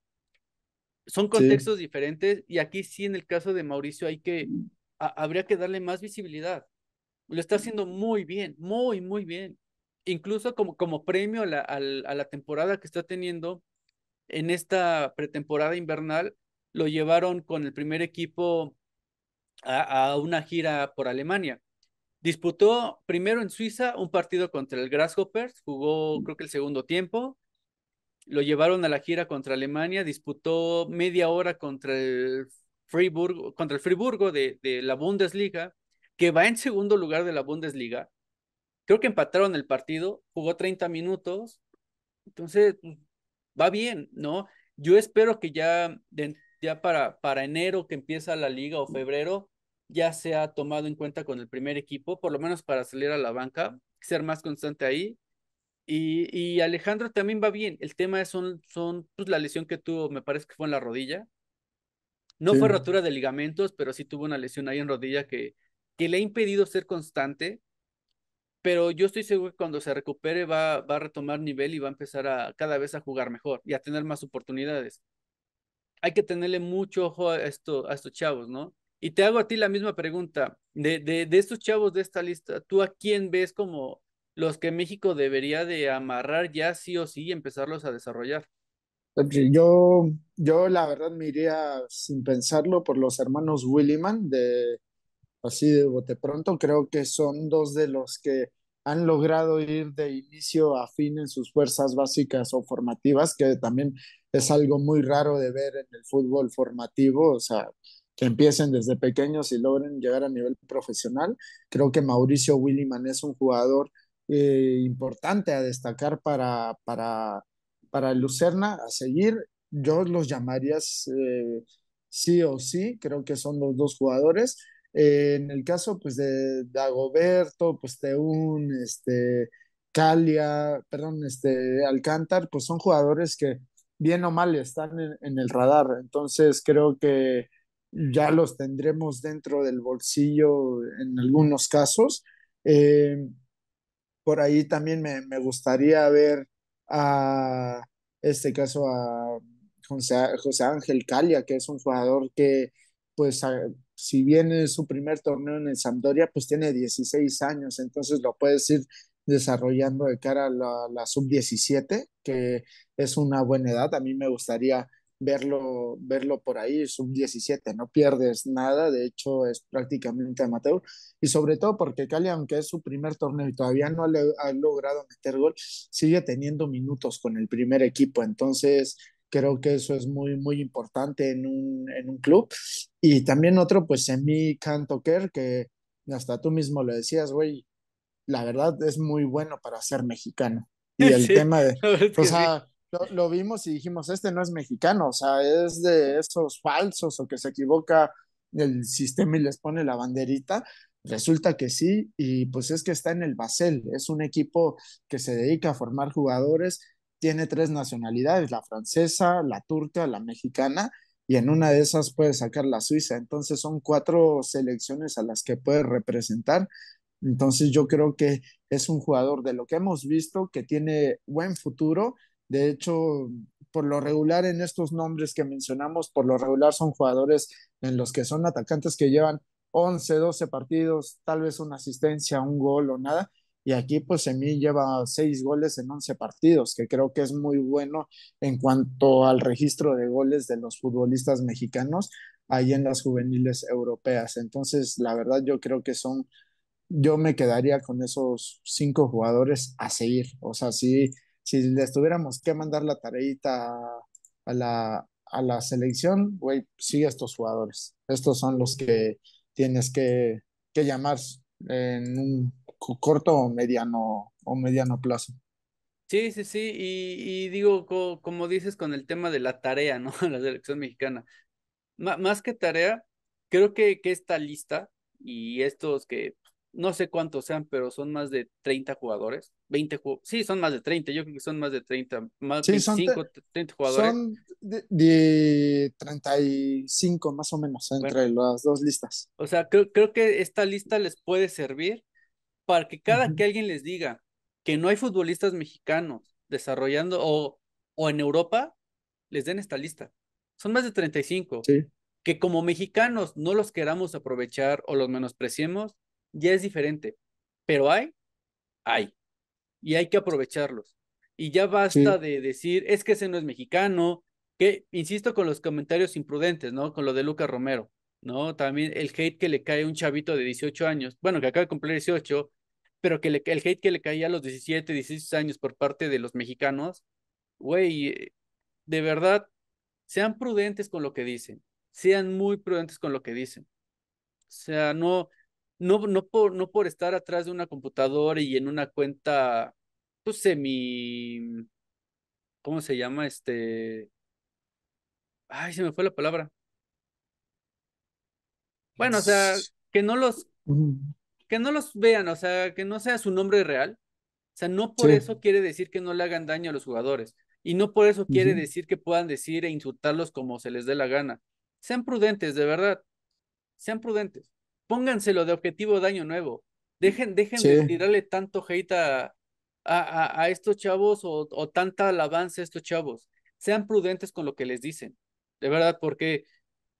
Son contextos diferentes y aquí sí en el caso de Mauricio hay que, habría que darle más visibilidad. Lo está haciendo muy bien, muy, muy bien. Incluso como, como premio a la, a la temporada que está teniendo en esta pretemporada invernal, lo llevaron con el primer equipo a una gira por Alemania Disputó primero en Suiza un partido contra el Grasshoppers, jugó creo que el segundo tiempo, lo llevaron a la gira contra Alemania, disputó media hora contra el Friburgo, contra el Friburgo de, de, la Bundesliga, que va en segundo lugar de la Bundesliga. Creo que empataron el partido, jugó 30 minutos, entonces pues, va bien, ¿no? Yo espero que ya, ya para, para enero que empieza la liga o febrero, ya se ha tomado en cuenta con el primer equipo, por lo menos para salir a la banca, ser más constante ahí. Y, y Alejandro también va bien. El tema es son, son pues, la lesión que tuvo, me parece que fue en la rodilla. No fue rotura de ligamentos, pero sí tuvo una lesión ahí en rodilla que, que le ha impedido ser constante. Pero yo estoy seguro que cuando se recupere va, va a retomar nivel y va a empezar a cada vez a jugar mejor y a tener más oportunidades. Hay que tenerle mucho ojo a, esto, a estos chavos, ¿no? Y te hago a ti la misma pregunta. De, estos chavos de esta lista, ¿tú a quién ves como los que México debería de amarrar ya sí o sí y empezarlos a desarrollar? Yo, yo la verdad me iría sin pensarlo por los hermanos Williman de así de bote pronto. Creo que son dos de los que han logrado ir de inicio a fin en sus fuerzas básicas o formativas, que también es algo muy raro de ver en el fútbol formativo. O sea, que empiecen desde pequeños y logren llegar a nivel profesional. Creo que Mauricio Williman es un jugador eh, importante a destacar para, para, para Lucerna, a seguir. Yo los llamaría eh, sí o sí, creo que son los dos jugadores. Eh, en el caso pues de Dagoberto, pues Teún, este, Calia, perdón, este, Alcántar, pues son jugadores que bien o mal están en el radar. Entonces creo que ya los tendremos dentro del bolsillo en algunos casos. Eh, por ahí también me, gustaría ver a este caso a José, Ángel Calia, que es un jugador que, pues, si viene su primer torneo en el Sampdoria, pues tiene 16 años, entonces lo puedes ir desarrollando de cara a la, la sub-17, que es una buena edad. A mí me gustaría verlo, verlo por ahí, es sub-17, no pierdes nada, de hecho es prácticamente amateur, y sobre todo porque Cali, aunque es su primer torneo y todavía no ha logrado meter gol, sigue teniendo minutos con el primer equipo, entonces creo que eso es muy, muy importante en un, en un club, y también otro, pues Semi Cantoquer, que hasta tú mismo lo decías, güey, la verdad es muy bueno para ser mexicano, y [LAUGHS] el tema de, lo, vimos y dijimos, este no es mexicano, o sea, es de esos falsos o que se equivoca el sistema y les pone la banderita. Resulta que sí, y pues es que está en el Basel, es un equipo que se dedica a formar jugadores, tiene tres nacionalidades, la francesa, la turca, la mexicana, y en una de esas puede sacar la Suiza. Entonces son cuatro selecciones a las que puede representar. Entonces yo creo que es un jugador de lo que hemos visto que tiene buen futuro de hecho, por lo regular en estos nombres que mencionamos, por lo regular son jugadores en los que son atacantes que llevan 11, 12 partidos, tal vez una asistencia, un gol o nada. Y aquí pues Semí lleva 6 goles en 11 partidos, que creo que es muy bueno en cuanto al registro de goles de los futbolistas mexicanos ahí en las juveniles europeas. Entonces, la verdad yo creo que son, yo me quedaría con esos 5 jugadores a seguir. O sea, sí si les tuviéramos que mandar la tareita a la, selección, güey, sí, estos jugadores. Estos son los que tienes que, que llamar en un corto o mediano, o mediano plazo. Sí, sí, sí, y, digo, como dices con el tema de la tarea, ¿no? [LAUGHS] a La selección mexicana. más que tarea, creo que, que esta lista y estos que no sé cuántos sean, pero son más de 30 jugadores. 20 sí, son más de 30, yo creo que son más de 30, más de sí, 25, jugadores. Son de, 35 más o menos entre las dos listas. O sea, creo, que esta lista les puede servir para que cada que alguien les diga que no hay futbolistas mexicanos desarrollando o, en Europa, les den esta lista. Son más de 35. Que como mexicanos no los queramos aprovechar o los menospreciemos, ya es diferente, pero hay, hay, y hay que aprovecharlos. Y ya basta de decir, es que ese no es mexicano, que, insisto, con los comentarios imprudentes, ¿no? Con lo de Lucas Romero, ¿no? También el hate que le cae a un chavito de 18 años, bueno, que acaba de cumplir 18, pero que el hate que le caía a los 17, 16 años por parte de los mexicanos, güey, eh, de verdad, sean prudentes con lo que dicen, sean muy prudentes con lo que dicen. O sea, no, no, por, no por estar atrás de una computadora y en una cuenta, pues, semi, ¿cómo se llama? Este, ay, se me fue la palabra. Bueno, o sea, que no los, que no los vean, o sea, que no sea su nombre real. O sea, no por eso quiere decir que no le hagan daño a los jugadores. Y no por eso quiere decir que puedan decir e insultarlos como se les dé la gana. Sean prudentes, de verdad. Sean prudentes pónganselo de objetivo de año nuevo. Dejen, dejen de tirarle tanto hate a, estos chavos o, tanta alabanza a estos chavos. Sean prudentes con lo que les dicen, de verdad, porque,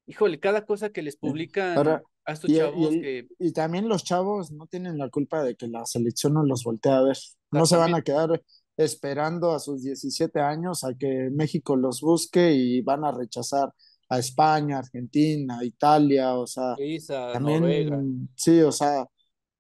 híjole, cada cosa que les publican a estos eh, chavos y, también los chavos no tienen la culpa de que la selección no los voltea a ver. No se van a quedar esperando a sus 17 años a que México los busque y van a rechazar a España, Argentina, Italia, o sea, sí, o sea,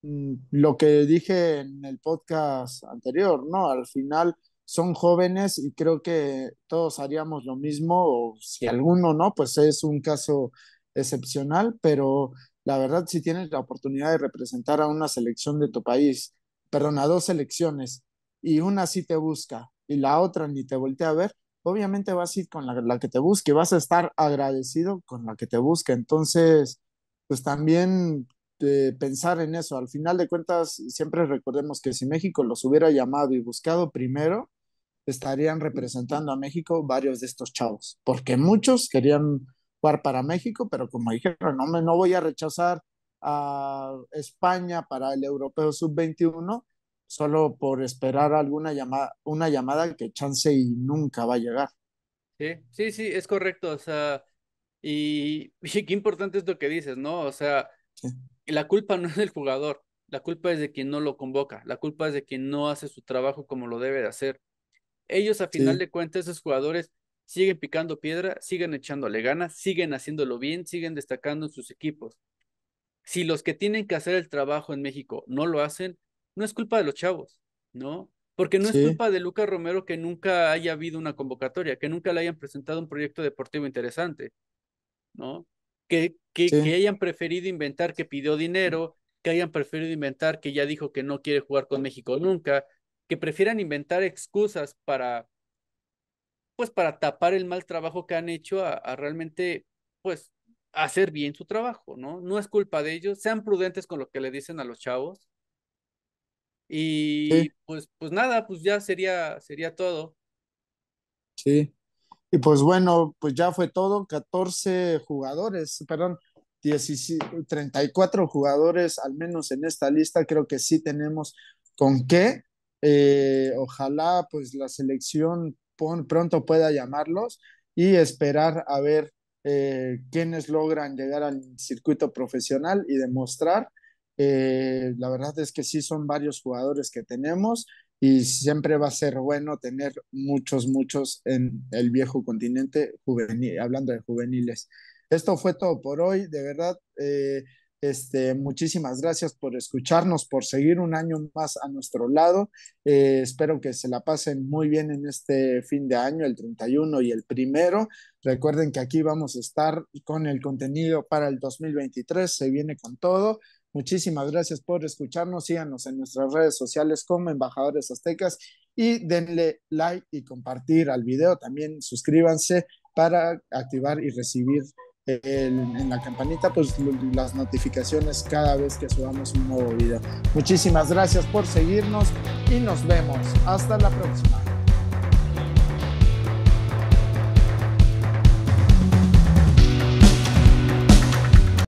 mm, lo que dije en el podcast anterior, ¿no? Al final son jóvenes y creo que todos haríamos lo mismo, o si alguno no, pues es un caso excepcional, pero la verdad si tienes la oportunidad de representar a una selección de tu país, perdón, a dos selecciones, y una sí te busca y la otra ni te voltea a ver, obviamente vas a ir con la, que te busque, vas a estar agradecido con la que te busque. Entonces, pues también eh, pensar en eso. Al final de cuentas, siempre recordemos que si México los hubiera llamado y buscado primero, estarían representando a México varios de estos chavos, porque muchos querían jugar para México, pero como dije, no, me, no voy a rechazar a España para el Europeo Sub-21, solo por esperar alguna llamada, una llamada que chance y nunca va a llegar. Sí, sí, sí, es correcto. O sea, y, [LAUGHS] qué importante es lo que dices, ¿no? O sea, la culpa no es del jugador, la culpa es de quien no lo convoca, la culpa es de quien no hace su trabajo como lo debe de hacer. Ellos, a final de cuentas, esos jugadores siguen picando piedra, siguen echándole ganas, siguen haciéndolo bien, siguen destacando en sus equipos. Si los que tienen que hacer el trabajo en México no lo hacen, no es culpa de los chavos, ¿no? Porque no es culpa de Lucas Romero que nunca haya habido una convocatoria, que nunca le hayan presentado un proyecto deportivo interesante, ¿no? Que, que, hayan preferido inventar que pidió dinero, que hayan preferido inventar que ya dijo que no quiere jugar con México nunca, que prefieran inventar excusas para, pues, para tapar el mal trabajo que han hecho a realmente, pues, hacer bien su trabajo, ¿no? No es culpa de ellos, sean prudentes con lo que le dicen a los chavos, y pues, pues nada, pues ya sería, sería todo. Sí. Y pues bueno, pues ya fue todo, 14 jugadores, perdón, 34 jugadores, al menos en esta lista, creo que sí tenemos con qué. Eh, ojalá pues la selección pronto pueda llamarlos y esperar a ver eh, quiénes logran llegar al circuito profesional y demostrar eh, la verdad es que sí son varios jugadores que tenemos y siempre va a ser bueno tener muchos, muchos en el viejo continente juvenil, hablando de juveniles. Esto fue todo por hoy, de verdad. Eh, este, muchísimas gracias por escucharnos, por seguir un año más a nuestro lado. Eh, espero que se la pasen muy bien en este fin de año, el 31 y el primero. Recuerden que aquí vamos a estar con el contenido para el 2023, se viene con todo. Muchísimas gracias por escucharnos. Síganos en nuestras redes sociales como Embajadores Aztecas y denle like y compartir al video. También suscríbanse para activar y recibir en la campanita pues, las notificaciones cada vez que subamos un nuevo video. Muchísimas gracias por seguirnos y nos vemos. Hasta la próxima.